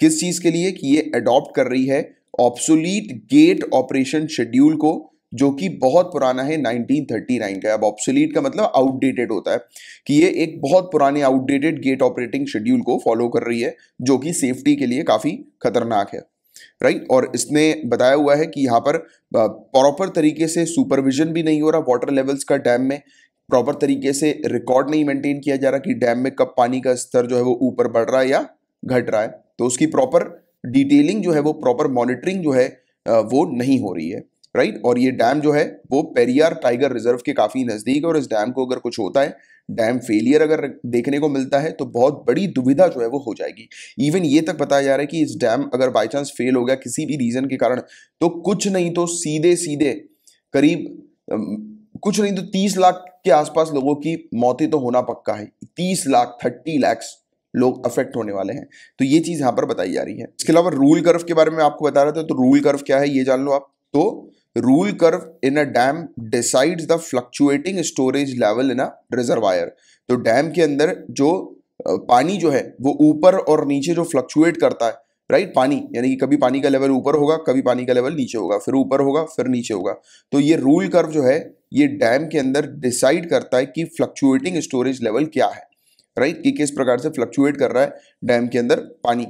किस चीज़ के लिए कि ये अडॉप्ट कर रही है ऑप्सोलीट गेट ऑपरेशन शेड्यूल को जो कि बहुत पुराना है 1939 का अब ऑप्सोलीट का मतलब आउटडेटेड होता है कि ये एक बहुत पुराने आउटडेटेड गेट ऑपरेटिंग शेड्यूल को फॉलो कर रही है जो कि सेफ्टी के लिए काफ़ी खतरनाक है राइट और इसने बताया हुआ है कि यहाँ पर प्रॉपर तरीके से सुपरविजन भी नहीं हो रहा वाटर लेवल्स का डैम में प्रॉपर तरीके से रिकॉर्ड नहीं मेंटेन किया जा रहा कि डैम में कब पानी का स्तर जो है वो ऊपर बढ़ रहा है या घट रहा है तो उसकी प्रॉपर डिटेलिंग जो है वो प्रॉपर मॉनिटरिंग जो है वो नहीं हो रही है राइट और ये डैम जो है वो पेरियार टाइगर रिजर्व के काफ़ी नज़दीक है और इस डैम को अगर कुछ होता है डैम फेलियर अगर देखने को मिलता है तो बहुत बड़ी दुविधा जो है वो हो जाएगी इवन ये तक बताया जा रहा है कि इस डैम अगर बाई चांस फेल हो गया किसी भी रीज़न के कारण तो कुछ नहीं तो सीधे सीधे करीब कुछ नहीं तो तीस लाख के आसपास लोगों की मौतें तो होना पक्का है तीस लाख थर्टी लैक्स लोग अफेक्ट होने वाले हैं तो ये चीज़ यहाँ पर बताई जा रही है इसके अलावा रूल कर्व के बारे में आपको बता रहा था तो रूल कर्व क्या है ये जान लो आप तो Rule curve in a dam decides the fluctuating storage level in a reservoir. तो डैम के अंदर जो पानी जो है वो ऊपर और नीचे जो फ्लक्चुएट करता है राइट right? पानी यानी कि कभी पानी का लेवल ऊपर होगा कभी पानी का लेवल नीचे होगा फिर ऊपर होगा फिर नीचे होगा तो ये रूल कर्व जो है ये डैम के अंदर डिसाइड करता है कि फ्लक्चुएटिंग स्टोरेज लेवल क्या है राइट right? कि किस प्रकार से फ्लक्चुएट कर रहा है डैम के अंदर पानी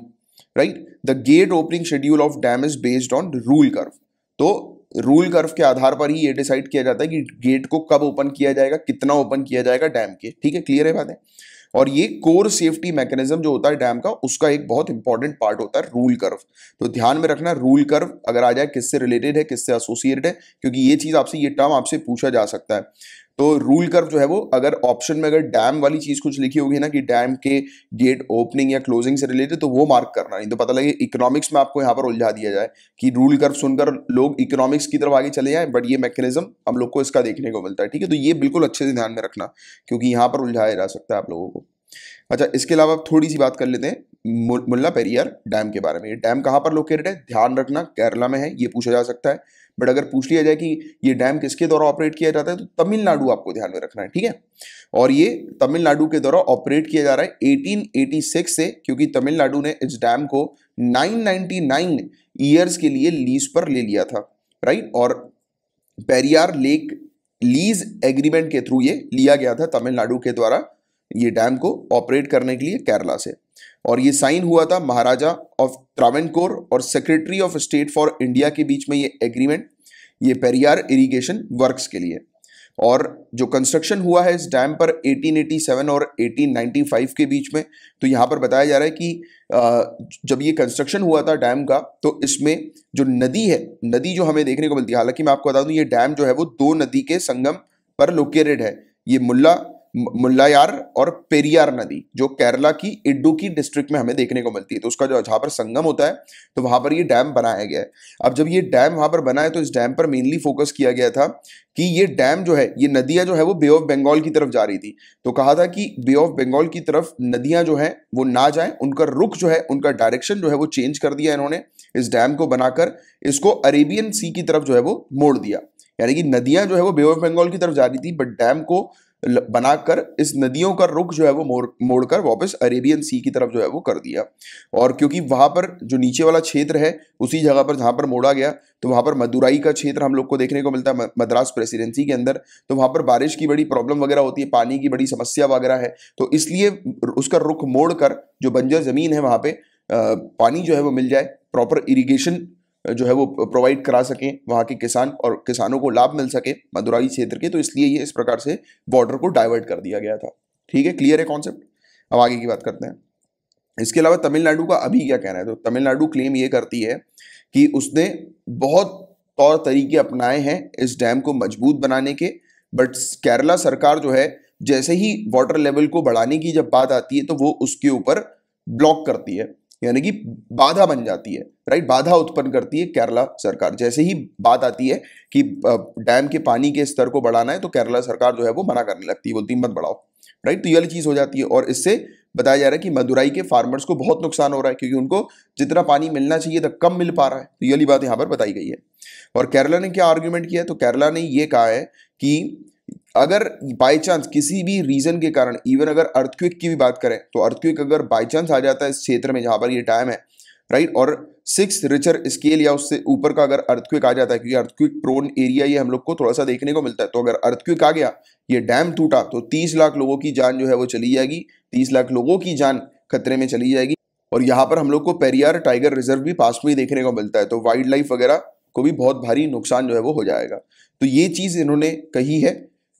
right the gate opening schedule of dam is based on rule curve तो रूल कर्व के आधार पर ही ये डिसाइड किया जाता है कि गेट को कब ओपन किया जाएगा कितना ओपन किया जाएगा डैम के ठीक है क्लियर है बातें और ये कोर सेफ्टी मैकेनिज्म जो होता है डैम का उसका एक बहुत इंपॉर्टेंट पार्ट होता है रूल कर्व तो ध्यान में रखना रूल कर्व अगर आ जाए किससे रिलेटेड है किससे एसोसिएटेड है क्योंकि ये चीज़ आपसे ये टर्म आपसे पूछा जा सकता है तो रूल कर्व जो है वो अगर ऑप्शन में अगर डैम वाली चीज़ कुछ लिखी होगी ना कि डैम के गेट ओपनिंग या क्लोजिंग से रिलेटेड तो वो मार्क करना नहीं तो पता लगे इकोनॉमिक्स में आपको यहाँ पर उलझा दिया जाए कि रूल कर्व सुनकर लोग इकोनॉमिक्स की तरफ आगे चले जाए बट ये मैकेनिज्म हम लोग को इसका देखने को मिलता है ठीक है तो ये बिल्कुल अच्छे से ध्यान में रखना क्योंकि यहाँ पर उलझाया जा सकता है आप लोगों को अच्छा इसके अलावा थोड़ी सी बात कर लेते हैं मुल्ला पेरियर डैम के बारे में डैम कहाँ पर लोकेटेड है ध्यान रखना केरला में है ये पूछा जा सकता है बट अगर पूछ लिया जाए कि ये डैम किसके द्वारा ऑपरेट किया जाता है तो तमिलनाडु आपको ध्यान में रखना है ठीक है और ये तमिलनाडु के द्वारा ऑपरेट किया जा रहा है 1886 से क्योंकि तमिलनाडु ने इस डैम को 999 ईयर्स के लिए लीज पर ले लिया था राइट और पेरियार लेक लीज एग्रीमेंट के थ्रू ये लिया गया था तमिलनाडु के द्वारा ये डैम को ऑपरेट करने के लिए केरला से और ये साइन हुआ था महाराजा ऑफ त्रावणकोर और secretary of state for India के बीच में ये एग्रीमेंट ये पेरियार इरिगेशन वर्क्स के लिए और जो कंस्ट्रक्शन हुआ है इस डैम पर 1887 और 1895 के बीच में तो यहाँ पर बताया जा रहा है कि जब ये कंस्ट्रक्शन हुआ था डैम का तो इसमें जो नदी है नदी जो हमें देखने को मिलती है हालांकि मैं आपको बता दूँ ये डैम जो है वो दो नदी के संगम पर लोकेटेड है ये मुल्ला मुल्लायार और पेरियार नदी जो केरला की इडुकी डिस्ट्रिक्ट में हमें देखने को मिलती है तो उसका जो जहाँ पर संगम होता है तो वहाँ पर ये डैम बनाया गया है अब जब ये डैम वहाँ पर बना है तो इस डैम पर मेनली फोकस किया गया था कि ये डैम जो है ये नदियाँ जो है वो बे ऑफ बंगाल की तरफ जा रही थी तो कहा था कि बे ऑफ बंगाल की तरफ नदियाँ जो हैं वो ना जाएँ उनका रुख जो है उनका डायरेक्शन जो है वो चेंज कर दिया इन्होंने इस डैम को बनाकर इसको अरेबियन सी की तरफ जो है वो मोड़ दिया यानी कि नदियाँ जो है वो बे ऑफ बंगाल की तरफ जा रही थी बट डैम को बनाकर इस नदियों का रुख जो है वो मोड़ कर वापस अरेबियन सी की तरफ जो है वो कर दिया और क्योंकि वहाँ पर जो नीचे वाला क्षेत्र है उसी जगह पर जहाँ पर मोड़ा गया तो वहाँ पर मदुराई का क्षेत्र हम लोग को देखने को मिलता है मद्रास प्रेसिडेंसी के अंदर तो वहाँ पर बारिश की बड़ी प्रॉब्लम वगैरह होती है पानी की बड़ी समस्या वगैरह है तो इसलिए उसका रुख मोड़ कर जो बंजर ज़मीन है वहाँ पर पानी जो है वो मिल जाए प्रॉपर इरीगेशन जो है वो प्रोवाइड करा सकें वहाँ के किसान और किसानों को लाभ मिल सके मदुराई क्षेत्र के तो इसलिए ये इस प्रकार से बॉर्डर को डाइवर्ट कर दिया गया था ठीक है क्लियर है कॉन्सेप्ट अब आगे की बात करते हैं इसके अलावा तमिलनाडु का अभी क्या कहना है तो तमिलनाडु क्लेम ये करती है कि उसने बहुत तौर तरीके अपनाए हैं इस डैम को मजबूत बनाने के बट केरला सरकार जो है जैसे ही वाटर लेवल को बढ़ाने की जब बात आती है तो वो उसके ऊपर ब्लॉक करती है यानी कि बाधा बन जाती है राइट बाधा उत्पन्न करती है केरला सरकार जैसे ही बात आती है कि डैम के पानी के स्तर को बढ़ाना है तो केरला सरकार जो है वो मना करने लगती है बोलती मत बढ़ाओ राइट तो ये वाली चीज़ हो जाती है और इससे बताया जा रहा है कि मदुराई के फार्मर्स को बहुत नुकसान हो रहा है क्योंकि उनको जितना पानी मिलना चाहिए था कम मिल पा रहा है तो ये वाली बात यहाँ पर बताई गई है और केरला ने क्या आर्ग्यूमेंट किया तो केरला ने ये कहा है कि अगर बाई चांस किसी भी रीजन के कारण इवन अगर अर्थक्विक की भी बात करें तो अर्थक्विक अगर बाय चांस आ जाता है इस क्षेत्र में जहाँ पर ये टाइम है राइट और सिक्स रिचर स्केल या उससे ऊपर का अगर अर्थक्विक आ जाता है क्योंकि अर्थक्विक प्रोन एरिया ये हम लोग को थोड़ा सा देखने को मिलता है तो अगर अर्थक्विक आ गया ये डैम टूटा तो तीस लाख लोगों की जान जो है वो चली जाएगी तीस लाख लोगों की जान खतरे में चली जाएगी और यहाँ पर हम लोग को पेरियार टाइगर रिजर्व भी पास में ही देखने को मिलता है तो वाइल्ड लाइफ वगैरह को भी बहुत भारी नुकसान जो है वो हो जाएगा तो ये चीज़ इन्होंने कही है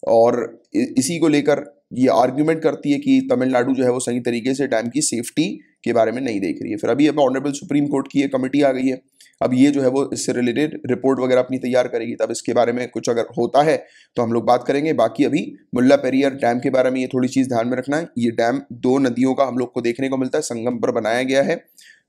और इसी को लेकर ये आर्ग्यूमेंट करती है कि तमिलनाडु जो है वो सही तरीके से डैम की सेफ्टी के बारे में नहीं देख रही है फिर अभी अब ऑनरेबल सुप्रीम कोर्ट की ये कमेटी आ गई है अब ये जो है वो इससे रिलेटेड रिपोर्ट वगैरह अपनी तैयार करेगी तब इसके बारे में कुछ अगर होता है तो हम लोग बात करेंगे बाकी अभी मुल्ला पेरियर डैम के बारे में ये थोड़ी चीज़ ध्यान में रखना है ये डैम दो नदियों का हम लोग को देखने को मिलता है संगम पर बनाया गया है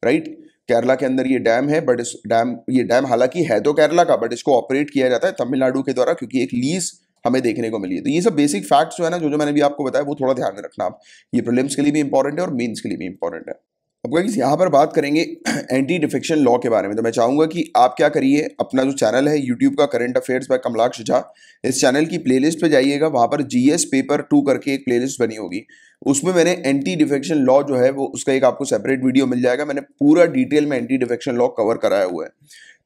राइट केरला के अंदर ये डैम है बट इस डैम ये डैम हालांकि है तो केरला का बट इसको ऑपरेट किया जाता है तमिलनाडु के द्वारा क्योंकि एक लीज हमें देखने को मिली है तो ये सब बेसिक फैक्ट्स जो है ना जो जो मैंने भी आपको बताया वो थोड़ा ध्यान में रखना आप ये प्रिलिम्स के लिए भी इंपॉर्टेंट है और मेन्स के लिए भी इंपॉर्टेंट है अब गाइस यहाँ पर बात करेंगे एंटी डिफेक्शन लॉ के बारे में तो मैं चाहूँगा कि आप क्या करिए अपना जो चैनल है यूट्यूब का current affairs by Kamlaksh Jha इस चैनल की प्लेलिस्ट पे जाइएगा वहाँ पर जीएस पेपर टू करके एक प्लेलिस्ट बनी होगी उसमें मैंने एंटी डिफेक्शन लॉ जो है वो उसका एक आपको सेपरेट वीडियो मिल जाएगा मैंने पूरा डिटेल में एंटी डिफेक्शन लॉ कवर कराया हुआ है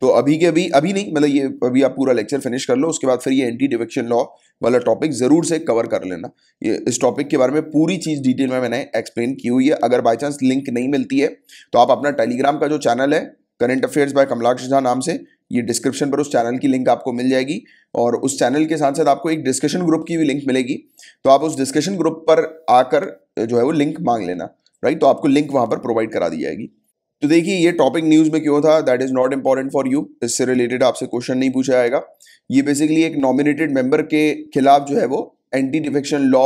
तो अभी के अभी अभी नहीं मतलब ये अभी आप पूरा लेक्चर फिनिश कर लो उसके बाद फिर ये एंटी डिफेक्शन लॉ वाला टॉपिक ज़रूर से कवर कर लेना ये इस टॉपिक के बारे में पूरी चीज़ डिटेल में मैंने एक्सप्लेन की हुई है अगर बाई चांस लिंक नहीं मिलती है तो आप अपना टेलीग्राम का जो चैनल है current affairs by Kamlaksh Jha नाम से ये डिस्क्रिप्शन पर उस चैनल की लिंक आपको मिल जाएगी और उस चैनल के साथ साथ आपको एक डिस्कशन ग्रुप की भी लिंक मिलेगी तो आप उस डिस्कशन ग्रुप पर आकर जो है वो लिंक मांग लेना राइट तो आपको लिंक वहाँ पर प्रोवाइड करा दी जाएगी तो देखिए ये टॉपिक न्यूज़ में क्यों था that is not important for you इससे रिलेटेड आपसे क्वेश्चन नहीं पूछा जाएगा ये बेसिकली एक नॉमिनेटेड मेंबर के खिलाफ जो है वो एंटी डिफेक्शन लॉ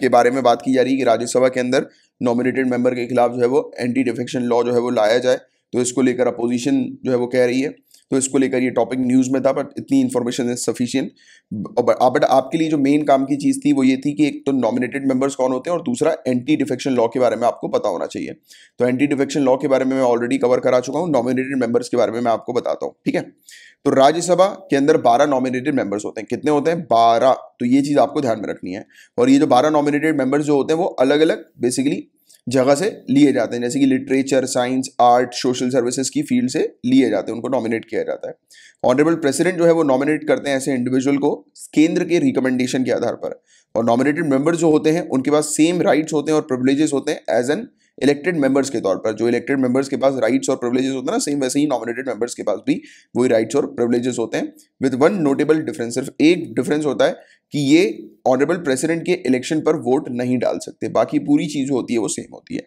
के बारे में बात की जा रही है कि राज्यसभा के अंदर नॉमिनेटेड मेंबर के खिलाफ जो है वो एंटी डिफेक्शन लॉ जो है वो लाया जाए तो इसको लेकर अपोजिशन जो है वो कह रही है तो इसको लेकर ये टॉपिक न्यूज़ में था बट इतनी इन्फॉर्मेशन इज सफिशियंट बट आपके लिए जो मेन काम की चीज़ थी वो ये थी कि एक तो नॉमिनेटेड मेंबर्स कौन होते हैं और दूसरा एंटी डिफेक्शन लॉ के बारे में आपको पता होना चाहिए तो एंटी डिफेक्शन लॉ के बारे में मैं ऑलरेडी कवर करा चुका हूँ नॉमिनेटेड मेंबर्स के बारे में मैं आपको बताता हूँ ठीक है तो राज्यसभा के अंदर बारह नॉमिनेटेड मेंबर्स होते हैं कितने होते हैं बारह तो ये चीज़ आपको ध्यान में रखनी है और ये जो बारह नॉमिनेटेड मेंबर्स जो होते हैं वो अलग अलग बेसिकली जगह से लिए जाते हैं जैसे कि literature science art social services की फील्ड से लिए जाते हैं उनको नॉमिनेट किया जाता है ऑनरेबल प्रेसिडेंट जो है वो नॉमिनेट करते हैं ऐसे इंडिविजुअल को केंद्र के रिकमेंडेशन के आधार पर और नॉमिनेटेड मेंबर जो होते हैं उनके पास सेम राइट्स होते हैं और प्रिवलेजेस होते हैं एज एन इलेक्टेड मेंबर्स के तौर पर जो इलेक्टेड मेंबर्स के पास राइट्स और प्रिवलेजेस होते हैं ना सेम वैसे ही नॉमिनेटेड मेंबर्स के पास भी वही राइट्स और प्रिवलेजेस होते हैं विद वन नोटेबल डिफरेंस सिर्फ एक डिफरेंस होता है कि ये ऑनरेबल प्रेसिडेंट के इलेक्शन पर वोट नहीं डाल सकते बाकी पूरी चीज़ होती है वो सेम होती है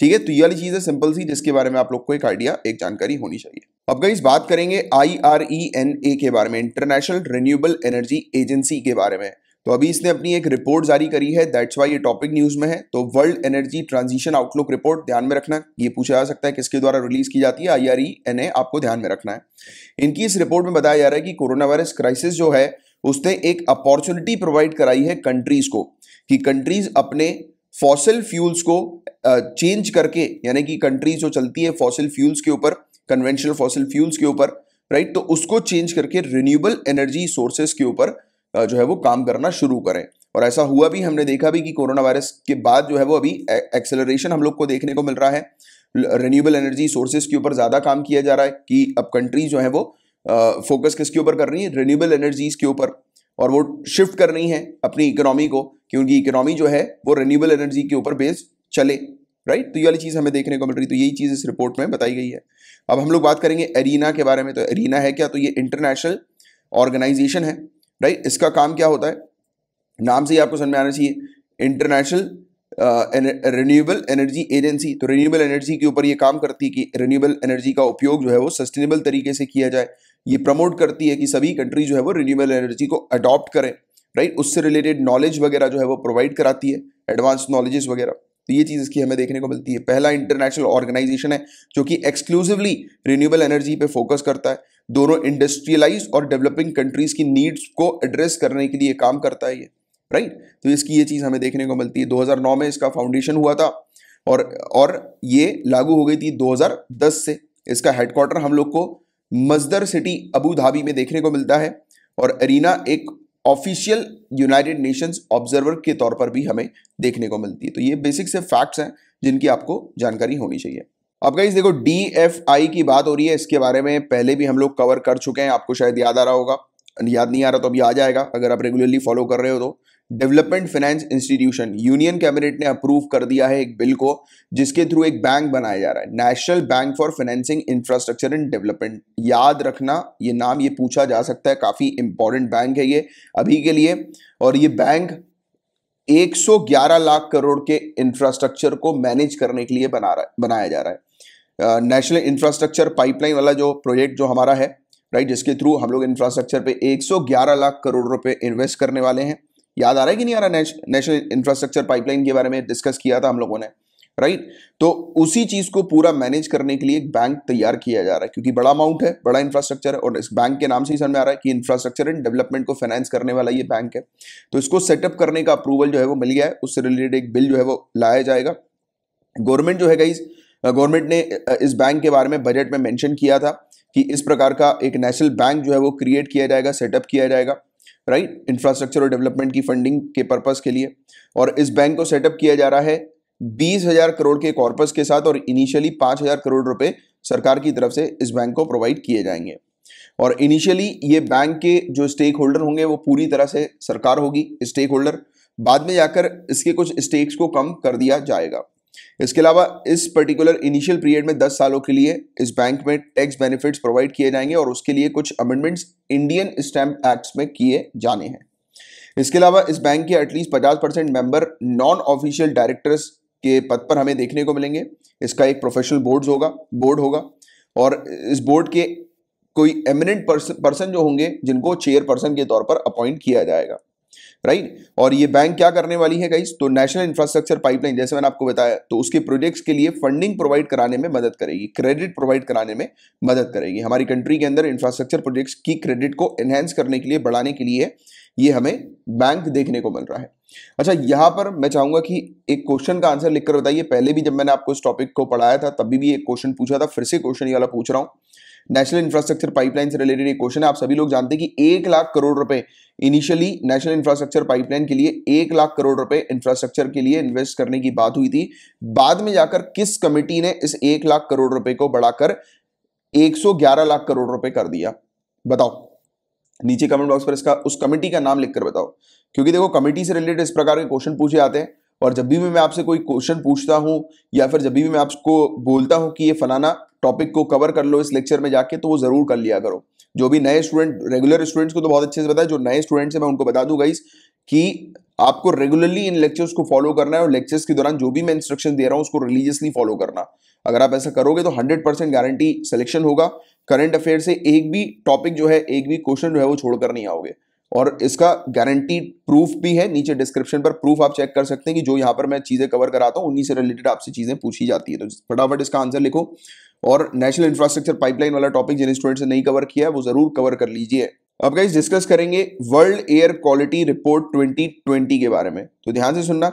ठीक है तो ये वाली चीज़ है सिंपल सी जिसके बारे में आप लोग को एक आइडिया एक जानकारी होनी चाहिए अब गई बात करेंगे I R E N A के बारे में इंटरनेशनल रिन्यूएबल एनर्जी एजेंसी के बारे में तो अभी इसने अपनी एक रिपोर्ट जारी करी है दैट्स वाई ये टॉपिक न्यूज में है तो world energy transition outlook report ध्यान में रखना ये पूछा जा सकता है किसके द्वारा रिलीज की जाती है आई आर ई आपको ध्यान में रखना है इनकी इस रिपोर्ट में बताया जा रहा है कि कोरोना वायरस क्राइसिस जो है उसने एक अपॉर्चुनिटी प्रोवाइड कराई है कंट्रीज को कि कंट्रीज अपने फॉसिल फ्यूल्स को चेंज करके यानी कि कंट्रीज जो चलती है फॉसिल फ्यूल्स के ऊपर कन्वेंशनल फॉसिल फ्यूल्स के ऊपर राइट तो उसको चेंज करके रिन्यूएबल एनर्जी सोर्सेज के ऊपर जो है वो काम करना शुरू करें और ऐसा हुआ भी हमने देखा भी कि कोरोना वायरस के बाद जो है वो अभी एक्सेलरेशन हम लोग को देखने को मिल रहा है रिन्यूएबल एनर्जी सोर्सेज के ऊपर ज़्यादा काम किया जा रहा है कि अब कंट्रीज जो है वो फोकस किसके ऊपर कर रही है रिन्यूएबल एनर्जीज के ऊपर और वो शिफ्ट कर रही हैं अपनी इकोनॉमी को क्योंकि इकोनॉमी जो है वो रिन्यूएबल एनर्जी के ऊपर बेस चले राइट तो ये वाली चीज़ हमें देखने को मिल रही तो यही चीज़ इस रिपोर्ट में बताई गई है अब हम लोग बात करेंगे एरिना के बारे में तो एरिना है क्या तो ये इंटरनेशनल ऑर्गेनाइजेशन है राइट इसका काम क्या होता है नाम से ही आपको समझ में आना चाहिए इंटरनेशनल रिन्यूएबल एनर्जी एजेंसी तो रिन्यूएबल एनर्जी के ऊपर ये काम करती है कि रिन्यूएबल एनर्जी का उपयोग जो है वो सस्टेनेबल तरीके से किया जाए ये प्रमोट करती है कि सभी कंट्री जो है वो रिन्यूएबल एनर्जी को अडॉप्ट करें राइट उससे रिलेटेड नॉलेज वगैरह जो है वो प्रोवाइड कराती है एडवांस नॉलेजेस वगैरह तो ये चीज़ इसकी हमें देखने को मिलती है पहला इंटरनेशनल ऑर्गेनाइजेशन है जो कि एक्सक्लूसिवली रिन्यूएबल एनर्जी पे फोकस करता है दोनों इंडस्ट्रियलाइज और डेवलपिंग कंट्रीज की नीड्स को एड्रेस करने के लिए काम करता है ये राइट तो इसकी ये चीज़ हमें देखने को मिलती है 2009 में इसका फाउंडेशन हुआ था और और ये लागू हो गई थी 2010 से इसका हेडक्वार्टर हम लोग को मजदर सिटी अबू धाबी में देखने को मिलता है और अरीना एक ऑफिशियल यूनाइटेड नेशंस ऑब्जर्वर के तौर पर भी हमें देखने को मिलती है तो ये बेसिक से फैक्ट्स हैं जिनकी आपको जानकारी होनी चाहिए अब गाइज देखो डी एफ आई की बात हो रही है इसके बारे में पहले भी हम लोग कवर कर चुके हैं आपको शायद याद आ रहा होगा याद नहीं आ रहा तो अभी आ जाएगा अगर आप रेगुलरली फॉलो कर रहे हो तो development finance institution union cabinet ने अप्रूव कर दिया है एक बिल को जिसके थ्रू एक बैंक बनाया जा रहा है national bank for financing infrastructure and development याद रखना ये नाम ये पूछा जा सकता है काफ़ी इंपॉर्टेंट बैंक है ये अभी के लिए और ये बैंक 111 लाख करोड़ के इंफ्रास्ट्रक्चर को मैनेज करने के लिए बना रहा बनाया जा रहा है नेशनल इंफ्रास्ट्रक्चर पाइपलाइन वाला जो प्रोजेक्ट जो हमारा है राइट जिसके थ्रू हम लोग इंफ्रास्ट्रक्चर पे 111 लाख करोड़ रुपए इन्वेस्ट करने वाले हैं याद आ रहा है कि नहीं आ रहा नेशनल इंफ्रास्ट्रक्चर पाइपलाइन के बारे में डिस्कस किया था हम लोगों ने राइट तो उसी चीज को पूरा मैनेज करने के लिए एक बैंक तैयार किया जा रहा है क्योंकि बड़ा अमाउंट है बड़ा इंफ्रास्ट्रक्चर है और इस बैंक के नाम से ही समझ में आ रहा है कि इंफ्रास्ट्रक्चर एंड डेवलपमेंट को फाइनेंस करने वाला ये बैंक है तो इसको सेटअप करने का अप्रूवल जो है वो मिल गया है उससे रिलेटेड एक बिल जो है वो लाया जाएगा गवर्नमेंट जो है गाइज गवर्नमेंट ने इस बैंक के बारे में बजट में मैंशन किया था कि इस प्रकार का एक नेशनल बैंक जो है वो क्रिएट किया जाएगा सेटअप किया जाएगा राइट इंफ्रास्ट्रक्चर और डेवलपमेंट की फंडिंग के पर्पज़ के लिए और इस बैंक को सेटअप किया जा रहा है बीस हजार करोड़ के कॉर्पस के साथ और इनिशियली पांच हजार करोड़ रुपए सरकार की तरफ से इस बैंक को प्रोवाइड किए जाएंगे और इनिशियली ये बैंक के जो स्टेक होल्डर होंगे वो पूरी तरह से सरकार होगी स्टेक होल्डर बाद में जाकर इसके कुछ स्टेक्स को कम कर दिया जाएगा इसके अलावा इस पर्टिकुलर इनिशियल पीरियड में 10 सालों के लिए इस बैंक में टैक्स बेनिफिट्स प्रोवाइड किए जाएंगे और उसके लिए कुछ अमेंडमेंट्स इंडियन स्टैम्प एक्ट्स में किए जाने हैं इसके अलावा इस बैंक के at least 50 percent member non official directors के पद पर हमें देखने को मिलेंगे इसका एक प्रोफेशनल बोर्ड होगा बोर्ड होगा और इस बोर्ड के कोई एमिनेंट पर्सन जो होंगे जिनको चेयर पर्सन के तौर पर अपॉइंट किया जाएगा राइट और ये बैंक क्या करने वाली है गाइस तो नेशनल इंफ्रास्ट्रक्चर पाइपलाइन जैसे मैंने आपको बताया तो उसके प्रोजेक्ट्स के लिए फंडिंग प्रोवाइड कराने में मदद करेगी क्रेडिट प्रोवाइड कराने में मदद करेगी हमारी कंट्री के अंदर इंफ्रास्ट्रक्चर प्रोजेक्ट्स की क्रेडिट को एनहेंस करने के लिए बढ़ाने के लिए ये हमें बैंक देखने को मिल रहा है अच्छा यहां पर मैं चाहूंगा कि एक क्वेश्चन का आंसर लिखकर बताइए पहले भी जब मैंने आपको इस टॉपिक को पढ़ाया था तभी भी एक क्वेश्चन पूछा था फिर से क्वेश्चन ये वाला पूछ रहा हूं नेशनल इंफ्रास्ट्रक्चर पाइपलाइन से रिलेटेड एक क्वेश्चन है आप सभी लोग जानते हैं कि एक लाख करोड़ रुपए इनिशियली नेशनल इंफ्रास्ट्रक्चर पाइपलाइन के लिए एक लाख करोड़ रुपए इंफ्रास्ट्रक्चर के लिए इन्वेस्ट करने की बात हुई थी बाद में जाकर किस कमेटी ने इस एक लाख करोड़ रुपए को बढ़ाकर एक लाख करोड़ रुपए कर दिया बताओ नीचे कमेंट बॉक्स पर इसका उस कमेटी का नाम लिखकर बताओ क्योंकि देखो कमेटी से रिलेटेड इस प्रकार के क्वेश्चन पूछे आते हैं और जब भी मैं आपसे कोई क्वेश्चन पूछता हूँ या फिर जब भी मैं आपको बोलता हूँ कि ये फलाना टॉपिक को कवर कर लो इस लेक्चर में जाके तो वो ज़रूर कर लिया करो जो भी नए स्टूडेंट रेगुलर स्टूडेंट्स को तो बहुत अच्छे से बताए जो नए स्टूडेंट्स हैं मैं उनको बता दूँ गाइस कि आपको रेगुलरली इन लेक्चर्स को फॉलो करना है और लेक्चर्स के दौरान जो भी मैं इंस्ट्रक्शन दे रहा हूँ उसको रिलीजियसली फॉलो करना अगर आप ऐसा करोगे तो 100 परसेंट गारंटी सिलेक्शन होगा करंट अफेयर से एक भी टॉपिक जो है एक भी क्वेश्चन जो है वो छोड़कर नहीं आओगे और इसका गारंटीड प्रूफ भी है नीचे डिस्क्रिप्शन पर प्रूफ आप चेक कर सकते हैं कि जो यहाँ पर मैं चीज़ें कवर कराता हूं उन्हीं से रिलेटेड आपसे चीज़ें पूछी जाती है तो फटाफट इसका आंसर लिखो और नेशनल इंफ्रास्ट्रक्चर पाइपलाइन वाला टॉपिक जिन स्टूडेंट से नहीं कवर किया है वो जरूर कवर कर लीजिए अब गाइज डिस्कस करेंगे world air quality report twenty के बारे में तो ध्यान से सुनना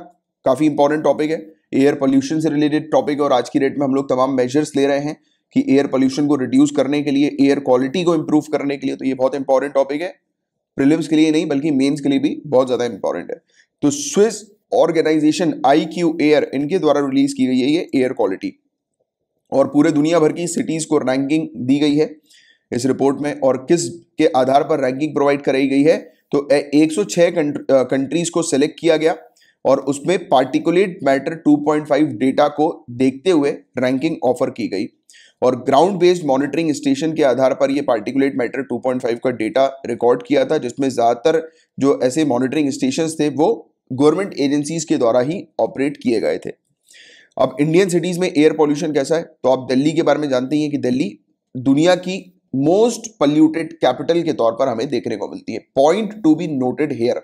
काफ़ी इंपॉर्टेंट टॉपिक है एयर पॉल्यूशन से रिलेटेड टॉपिक और आज की डेट में हम लोग तमाम मेजर्स ले रहे हैं कि एयर पोल्यूशन को रिड्यूस करने के लिए एयर क्वालिटी को इंप्रूव करने के लिए तो ये बहुत इंपॉर्टेंट टॉपिक है प्रिलिम्स के लिए नहीं बल्कि मेंस के लिए भी बहुत ज़्यादा इंपॉर्टेंट है तो Swiss organisation I Q air इनके द्वारा रिलीज की गई है ये एयर क्वालिटी और पूरे दुनिया भर की सिटीज़ को रैंकिंग दी गई है इस रिपोर्ट में और किस के आधार पर रैंकिंग प्रोवाइड कराई गई है तो 106 कंट्रीज को सेलेक्ट किया गया और उसमें पार्टिकुलेट मैटर 2.5 डेटा को देखते हुए रैंकिंग ऑफर की गई और ग्राउंड बेस्ड मॉनिटरिंग स्टेशन के आधार पर ये पार्टिकुलेट मैटर 2.5 का डेटा रिकॉर्ड किया था जिसमें ज़्यादातर जो ऐसे मॉनिटरिंग स्टेशन थे वो गवर्नमेंट एजेंसीज के द्वारा ही ऑपरेट किए गए थे अब इंडियन सिटीज़ में एयर पॉल्यूशन कैसा है तो आप दिल्ली के बारे में जानते ही हैं कि दिल्ली दुनिया की मोस्ट पल्यूटेड कैपिटल के तौर पर हमें देखने को मिलती है point to be noted here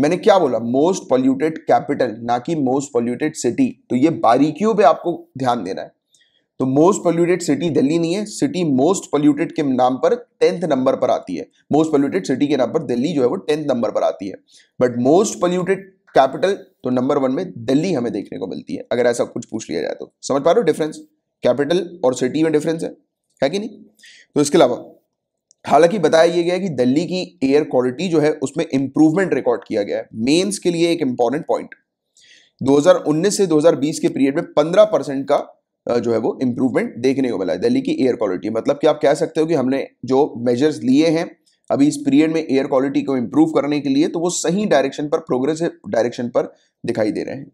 मैंने क्या बोला मोस्ट पॉल्यूटेड कैपिटल ना कि मोस्ट पॉल्यूटेड सिटी तो ये बारीकियों पे आपको ध्यान देना है तो मोस्ट पोल्यूटेड सिटी दिल्ली नहीं है सिटी मोस्ट पोल्यूटेड के नाम पर टेंथ नंबर पर आती है मोस्ट पोल्यूटेड सिटी के नाम पर दिल्ली जो है वो टेंथ नंबर पर आती है बट मोस्ट पोल्यूटेड कैपिटल तो नंबर वन में दिल्ली हमें देखने को मिलती है अगर ऐसा कुछ पूछ लिया जाए तो समझ पा रहे हो डिफरेंस कैपिटल और सिटी में डिफरेंस है है कि नहीं तो इसके अलावा हालांकि बताया यह गया कि दिल्ली की एयर क्वालिटी जो है उसमें इंप्रूवमेंट रिकॉर्ड किया गया है मेंस के लिए एक इंपॉर्टेंट पॉइंट 2019 से 2020 के पीरियड में 15 परसेंट का जो है वो इम्प्रूवमेंट देखने को मिला है दिल्ली की एयर क्वालिटी मतलब कि आप कह सकते हो कि हमने जो मेजर्स लिए हैं अभी इस पीरियड में एयर क्वालिटी को इम्प्रूव करने के लिए तो वो सही डायरेक्शन पर प्रोग्रेसिव डायरेक्शन पर दिखाई दे रहे हैं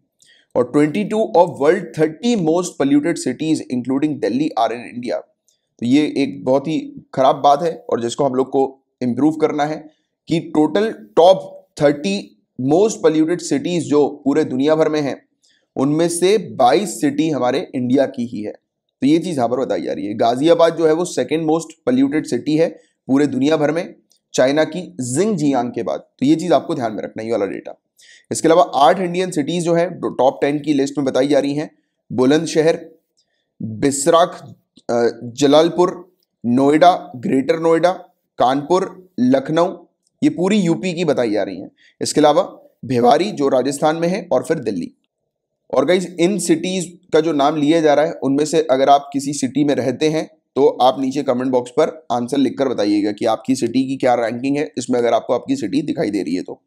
और 22 of world 30 most polluted cities including Delhi are in India तो ये एक बहुत ही खराब बात है और जिसको हम लोग को इम्प्रूव करना है कि total top 30 most polluted cities जो पूरे दुनिया भर में हैं उनमें से 22 सिटी हमारे इंडिया की ही है तो ये चीज़ यहाँ पर बताई जा रही है गाजियाबाद जो है वो सेकेंड मोस्ट पल्यूटेड सिटी है पूरे दुनिया भर में चाइना की जिंग जियांग के बाद तो ये चीज़ आपको ध्यान में रखना ये वाला डेटा इसके अलावा आठ इंडियन सिटीज़ जो है टॉप टेन की लिस्ट में बताई जा रही हैं बुलंदशहर बिसराख जलालपुर नोएडा ग्रेटर नोएडा कानपुर लखनऊ ये पूरी यूपी की बताई जा रही हैं इसके अलावा भिवारी जो राजस्थान में है और फिर दिल्ली और गाइज इन सिटीज़ का जो नाम लिया जा रहा है उनमें से अगर आप किसी सिटी में रहते हैं तो आप नीचे कमेंट बॉक्स पर आंसर लिखकर बताइएगा कि आपकी सिटी की क्या रैंकिंग है इसमें अगर आपको आपकी सिटी दिखाई दे रही है तो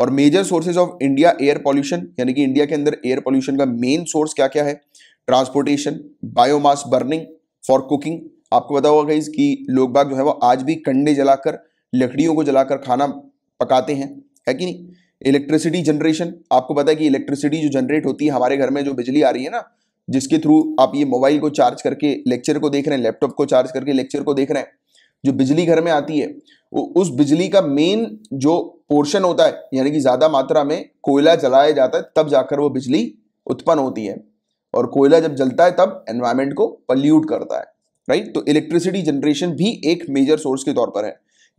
और major sources of India air pollution यानी कि इंडिया के अंदर एयर पॉल्यूशन का मेन सोर्स क्या क्या है transportation biomass burning for cooking आपको पता होगा गाइज कि लोग बाग जो है वो आज भी कंडे जलाकर लकड़ियों को जलाकर खाना पकाते हैं है कि नहीं इलेक्ट्रिसिटी जनरेशन आपको पता है कि इलेक्ट्रिसिटी जो जनरेट होती है हमारे घर में जो बिजली आ रही है ना जिसके थ्रू आप ये मोबाइल को चार्ज करके लेक्चर को देख रहे हैं लैपटॉप को चार्ज करके लेक्चर को देख रहे हैं जो बिजली घर में आती है उस बिजली का मेन जो पोर्शन होता है यानी कि ज़्यादा मात्रा में कोयला जलाया जाता है तब जाकर वो बिजली उत्पन्न होती है और कोयला जब जलता है तब एनवायरमेंट को पल्यूट करता है राइट तो इलेक्ट्रिसिटी जनरेशन भी एक मेजर सोर्स के तौर पर है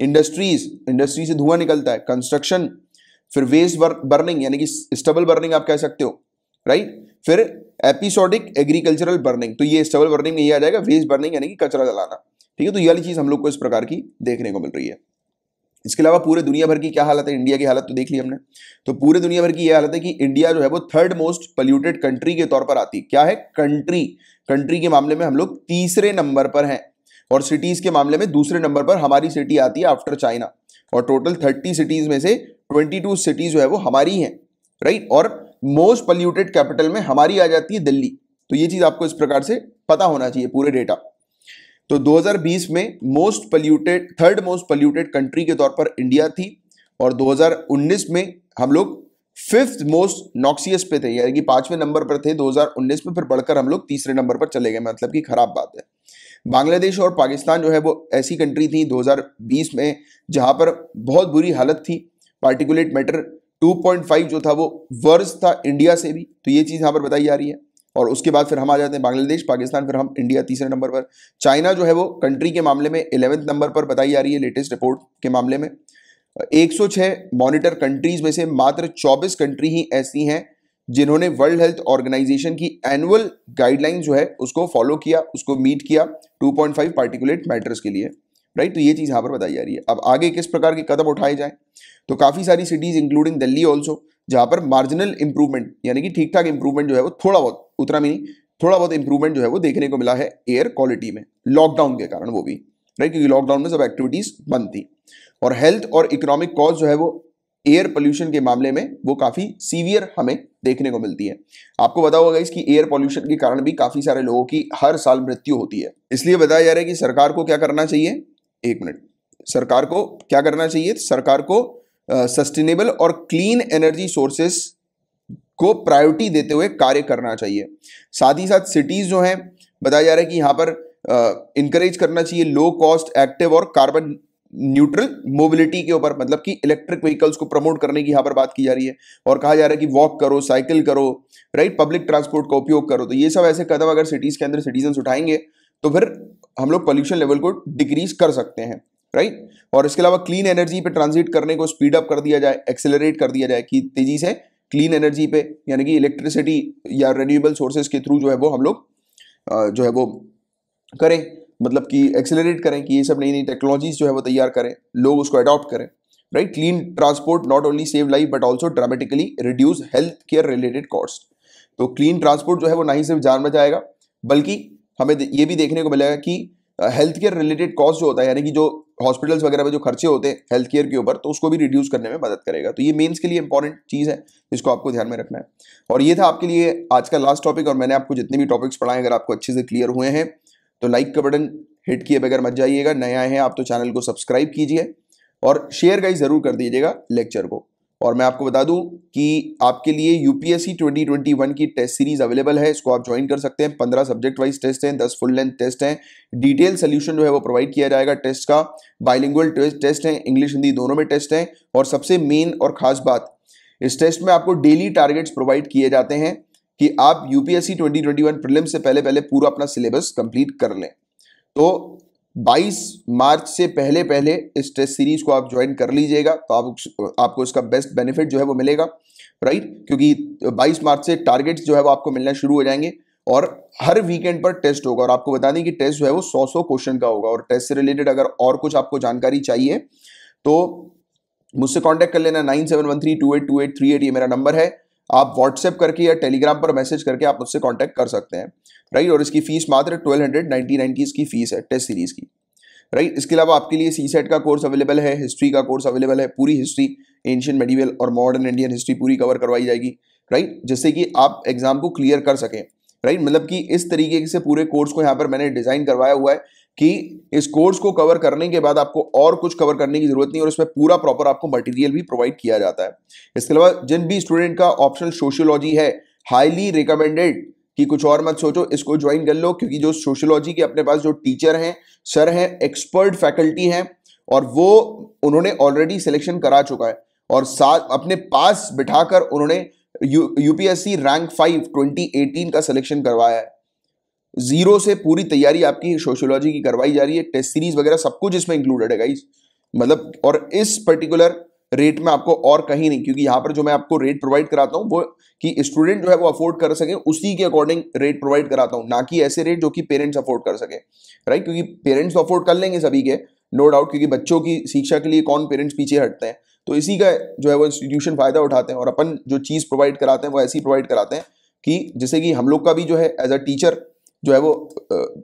इंडस्ट्रीज इंडस्ट्री से धुआं निकलता है कंस्ट्रक्शन फिर वेस्ट बर्निंग यानी कि स्टबल बर्निंग आप कह सकते हो राइट फिर एपिसोडिक एग्रीकल्चरल बर्निंग तो ये स्टबल बर्निंग में ये आ जाएगा वेस्ट बर्निंग यानी कि कचरा जलाना ठीक है तो ये वाली चीज़ हम लोग को इस प्रकार की देखने को मिल रही है इसके अलावा पूरे दुनिया भर की क्या हालत है इंडिया की हालत तो देख ली हमने तो पूरे दुनिया भर की यह हालत है कि इंडिया जो है वो थर्ड मोस्ट पोल्यूटेड कंट्री के तौर पर आती क्या है कंट्री कंट्री के मामले में हम लोग तीसरे नंबर पर हैं और सिटीज़ के मामले में दूसरे नंबर पर हमारी सिटी आती है आफ्टर चाइना और टोटल थर्टी सिटीज़ में से ट्वेंटी टू सिटीज जो है वो हमारी हैं राइट और मोस्ट पल्यूटेड कैपिटल में हमारी आ जाती है दिल्ली तो ये चीज़ आपको इस प्रकार से पता होना चाहिए पूरे डेटा तो 2020 में most polluted third most polluted country के तौर पर इंडिया थी और 2019 में हम लोग फिफ्थ मोस्ट नॉक्सियस पे थे यानी कि पांचवें नंबर पर थे 2019 में फिर बढ़कर हम लोग तीसरे नंबर पर चले गए मतलब कि खराब बात है बांग्लादेश और पाकिस्तान जो है वो ऐसी कंट्री थी 2020 में जहां पर बहुत बुरी हालत थी पार्टिकुलेट मैटर 2.5 जो था वो वर्स था इंडिया से भी तो ये चीज़ यहाँ पर बताई जा रही है और उसके बाद फिर हम आ जाते हैं बांग्लादेश पाकिस्तान फिर हम इंडिया तीसरे नंबर पर चाइना जो है वो कंट्री के मामले में इलेवेंथ नंबर पर बताई जा रही है लेटेस्ट रिपोर्ट के मामले में 106 मॉनिटर कंट्रीज में से मात्र 24 कंट्री ही ऐसी हैं जिन्होंने वर्ल्ड हेल्थ ऑर्गेनाइजेशन की एनुअल गाइडलाइन जो है उसको फॉलो किया उसको मीट किया 2.5 पार्टिकुलेट मैटर्स के लिए राइट तो ये चीज़ यहाँ पर बताई जा रही है अब आगे किस प्रकार के कदम उठाए जाए तो काफ़ी सारी सिटीज़ इंक्लूडिंग दिल्ली ऑल्सो जहाँ पर मार्जिनल इंप्रूवमेंट यानी कि ठीक ठाक इंप्रूवमेंट जो है वो थोड़ा बहुत उतना भी नहीं थोड़ा बहुत इंप्रूवमेंट जो है वो देखने को मिला है एयर क्वालिटी में लॉकडाउन के कारण वो भी राइट क्योंकि लॉकडाउन में सब एक्टिविटीज़ बंद थी और हेल्थ और इकोनॉमिक कॉज जो है वो एयर पोल्यूशन के मामले में वो काफ़ी सीवियर हमें देखने को मिलती है आपको बता होगा इसकी एयर पोल्यूशन के कारण भी काफ़ी सारे लोगों की हर साल मृत्यु होती है इसलिए बताया जा रहा है कि सरकार को क्या करना चाहिए एक मिनट सरकार को क्या करना चाहिए सरकार को सस्टेनेबल और क्लीन एनर्जी सोर्सेस को प्रायोरिटी देते हुए कार्य करना चाहिए साथ ही साथ सिटीज़ जो हैं बताया जा रहा है कि यहाँ पर इंकरेज करना चाहिए लो कॉस्ट एक्टिव और कार्बन न्यूट्रल मोबिलिटी के ऊपर मतलब कि इलेक्ट्रिक व्हीकल्स को प्रमोट करने की यहाँ पर बात की जा रही है और कहा जा रहा है कि वॉक करो साइकिल करो राइट पब्लिक ट्रांसपोर्ट का उपयोग करो तो ये सब ऐसे कदम अगर सिटीज़ के अंदर सिटीजन उठाएंगे तो फिर हम लोग पॉल्यूशन लेवल को डिक्रीज कर सकते हैं राइट और इसके अलावा क्लीन एनर्जी पे ट्रांजिट करने को स्पीड अप कर दिया जाए एक्सेलरेट कर दिया जाए कि तेजी से क्लीन एनर्जी पे यानी कि इलेक्ट्रिसिटी या रेन्यूएबल सोर्सेज के थ्रू जो है वो हम लोग जो है वो करें मतलब कि एक्सेलरेट करें कि ये सब नई नई टेक्नोलॉजीज जो है वो तैयार करें लोग उसको अडॉप्ट करें right clean transport not only save life but also dramatically reduce health care related cost तो क्लीन ट्रांसपोर्ट जो है वो ना ही सिर्फ जान बचाएगा बल्कि हमें ये भी देखने को मिलेगा कि हेल्थ केयर रिलेटेड कॉस्ट जो होता है यानी कि जो हॉस्पिटल्स वगैरह में जो खर्चे होते हैं हेल्थ केयर के ऊपर तो उसको भी रिड्यूस करने में मदद करेगा तो ये मेंस के लिए इंपॉर्टेंट चीज़ है जिसको आपको ध्यान में रखना है और ये था आपके लिए आज का लास्ट टॉपिक और मैंने आपको जितने भी टॉपिक्स पढ़ाए अगर आपको अच्छे से क्लियर हुए हैं तो लाइक का बटन हिट किए बगैर मत जाइएगा नए आए हैं आप तो चैनल को सब्सक्राइब कीजिए और शेयर का ही ज़रूर कर दीजिएगा लेक्चर को और मैं आपको बता दूं कि आपके लिए यूपीएससी 2021 की टेस्ट सीरीज अवेलेबल है इसको आप ज्वाइन कर सकते हैं पंद्रह सब्जेक्ट वाइज टेस्ट हैं दस फुल लेंथ टेस्ट हैं डिटेल सोल्यूशन जो है वो प्रोवाइड किया जाएगा टेस्ट का बाइलिंगुअल टेस्ट है इंग्लिश हिंदी दोनों में टेस्ट हैं और सबसे मेन और खास बात इस टेस्ट में आपको डेली टारगेट्स प्रोवाइड किए जाते हैं कि आप यूपीएससी 2021 ट्वेंटी से पहले पहले पूरा अपना सिलेबस कंप्लीट कर लें तो 22 मार्च से पहले पहले इस टेस्ट सीरीज को आप ज्वाइन कर लीजिएगा तो आप आपको इसका बेस्ट बेनिफिट जो है वो मिलेगा राइट क्योंकि 22 मार्च से टारगेट्स जो है वो आपको मिलना शुरू हो जाएंगे और हर वीकेंड पर टेस्ट होगा और आपको बता दें कि टेस्ट जो है वो सौ सौ क्वेश्चन का होगा और टेस्ट से रिलेटेड अगर और कुछ आपको जानकारी चाहिए तो मुझसे कॉन्टैक्ट कर लेना nine seven one three two eight two eight three eight ये मेरा नंबर है आप व्हाट्सएप करके या टेलीग्राम पर मैसेज करके आप मुझसे कॉन्टैक्ट कर सकते हैं राइट और इसकी फीस मात्र ट्वेल्व हंड्रेड नाइन्टी की इसकी फीस है टेस्ट सीरीज़ की राइट इसके अलावा आपके लिए सी सेट का कोर्स अवेलेबल है हिस्ट्री का कोर्स अवेलेबल है पूरी हिस्ट्री एंशियन मेडिवल और मॉडर्न इंडियन हिस्ट्री पूरी कवर करवाई जाएगी राइट जिससे कि आप एग्जाम को क्लियर कर सकें राइट मतलब कि इस तरीके से पूरे कोर्स को यहाँ पर मैंने डिज़ाइन करवाया हुआ है कि इस कोर्स को कवर करने के बाद आपको और कुछ कवर करने की जरूरत नहीं और इसमें पूरा प्रॉपर आपको मटेरियल भी प्रोवाइड किया जाता है इसके अलावा जिन भी स्टूडेंट का ऑप्शनल सोशियोलॉजी है हाईली रिकमेंडेड कि कुछ और मत सोचो इसको ज्वाइन कर लो क्योंकि जो सोशियोलॉजी के अपने पास जो टीचर हैं सर हैं एक्सपर्ट फैकल्टी हैं और वो उन्होंने ऑलरेडी सिलेक्शन करा चुका है और साथ अपने पास बिठाकर उन्होंने UPSC rank five twenty eighteen का सिलेक्शन करवाया है जीरो से पूरी तैयारी आपकी सोशियोलॉजी की करवाई जा रही है टेस्ट सीरीज वगैरह सब कुछ इसमें इंक्लूडेड है गाइस मतलब और इस पर्टिकुलर रेट में आपको और कहीं नहीं क्योंकि यहाँ पर जो मैं आपको रेट प्रोवाइड कराता हूँ वो कि स्टूडेंट जो है वो अफोर्ड कर सके उसी के अकॉर्डिंग रेट प्रोवाइड कराता हूँ ना कि ऐसे रेट जो कि पेरेंट्स अफोर्ड कर सके राइट क्योंकि पेरेंट्स तो अफोर्ड कर लेंगे सभी के नो डाउट क्योंकि बच्चों की शिक्षा के लिए कौन पेरेंट्स पीछे हटते हैं तो इसी का जो है वो इंस्टीट्यूशन फ़ायदा उठाते हैं और अपन जो चीज़ प्रोवाइड कराते हैं वो ऐसी प्रोवाइड कराते हैं कि जैसे कि हम लोग का भी जो है एज अ टीचर जो है वो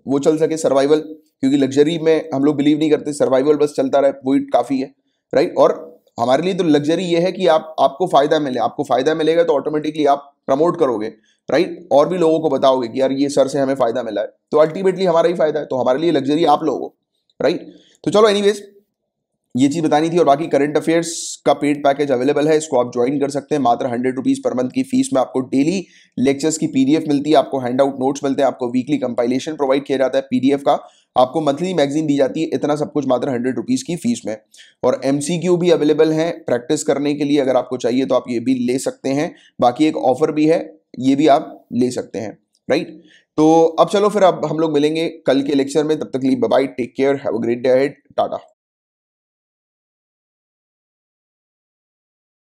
वो चल सके सर्वाइवल क्योंकि लग्जरी में हम लोग बिलीव नहीं करते सर्वाइवल बस चलता रहे वही काफ़ी है राइट और हमारे लिए तो लग्जरी ये है कि आप आपको फ़ायदा मिले आपको फ़ायदा मिलेगा तो ऑटोमेटिकली आप प्रमोट करोगे राइट और भी लोगों को बताओगे कि यार ये सर से हमें फ़ायदा मिला है तो अल्टीमेटली हमारा ही फ़ायदा है तो हमारे लिए लग्जरी आप लोगों राइट तो चलो एनीवेज ये चीज़ बतानी थी और बाकी करंट अफेयर्स का पेड पैकेज अवेलेबल है इसको आप ज्वाइन कर सकते हैं मात्र हंड्रेड रुपीज़ पर मंथ की फीस में आपको डेली लेक्चर्स की पीडीएफ मिलती है आपको हैंड आउट नोट्स मिलते हैं आपको वीकली कंपाइलेशन प्रोवाइड किया जाता है पीडीएफ का आपको मंथली मैगजीन दी जाती है इतना सब कुछ मात्र हंड्रेड रुपीज़ की फीस में और एम भी अवेलेबल है प्रैक्टिस करने के लिए अगर आपको चाहिए तो आप ये भी ले सकते हैं बाकी एक ऑफर भी है ये भी आप ले सकते हैं राइट तो अब चलो फिर अब हम लोग मिलेंगे कल के लेक्चर में तब तक लिए bye take care have a great day हेड टाटा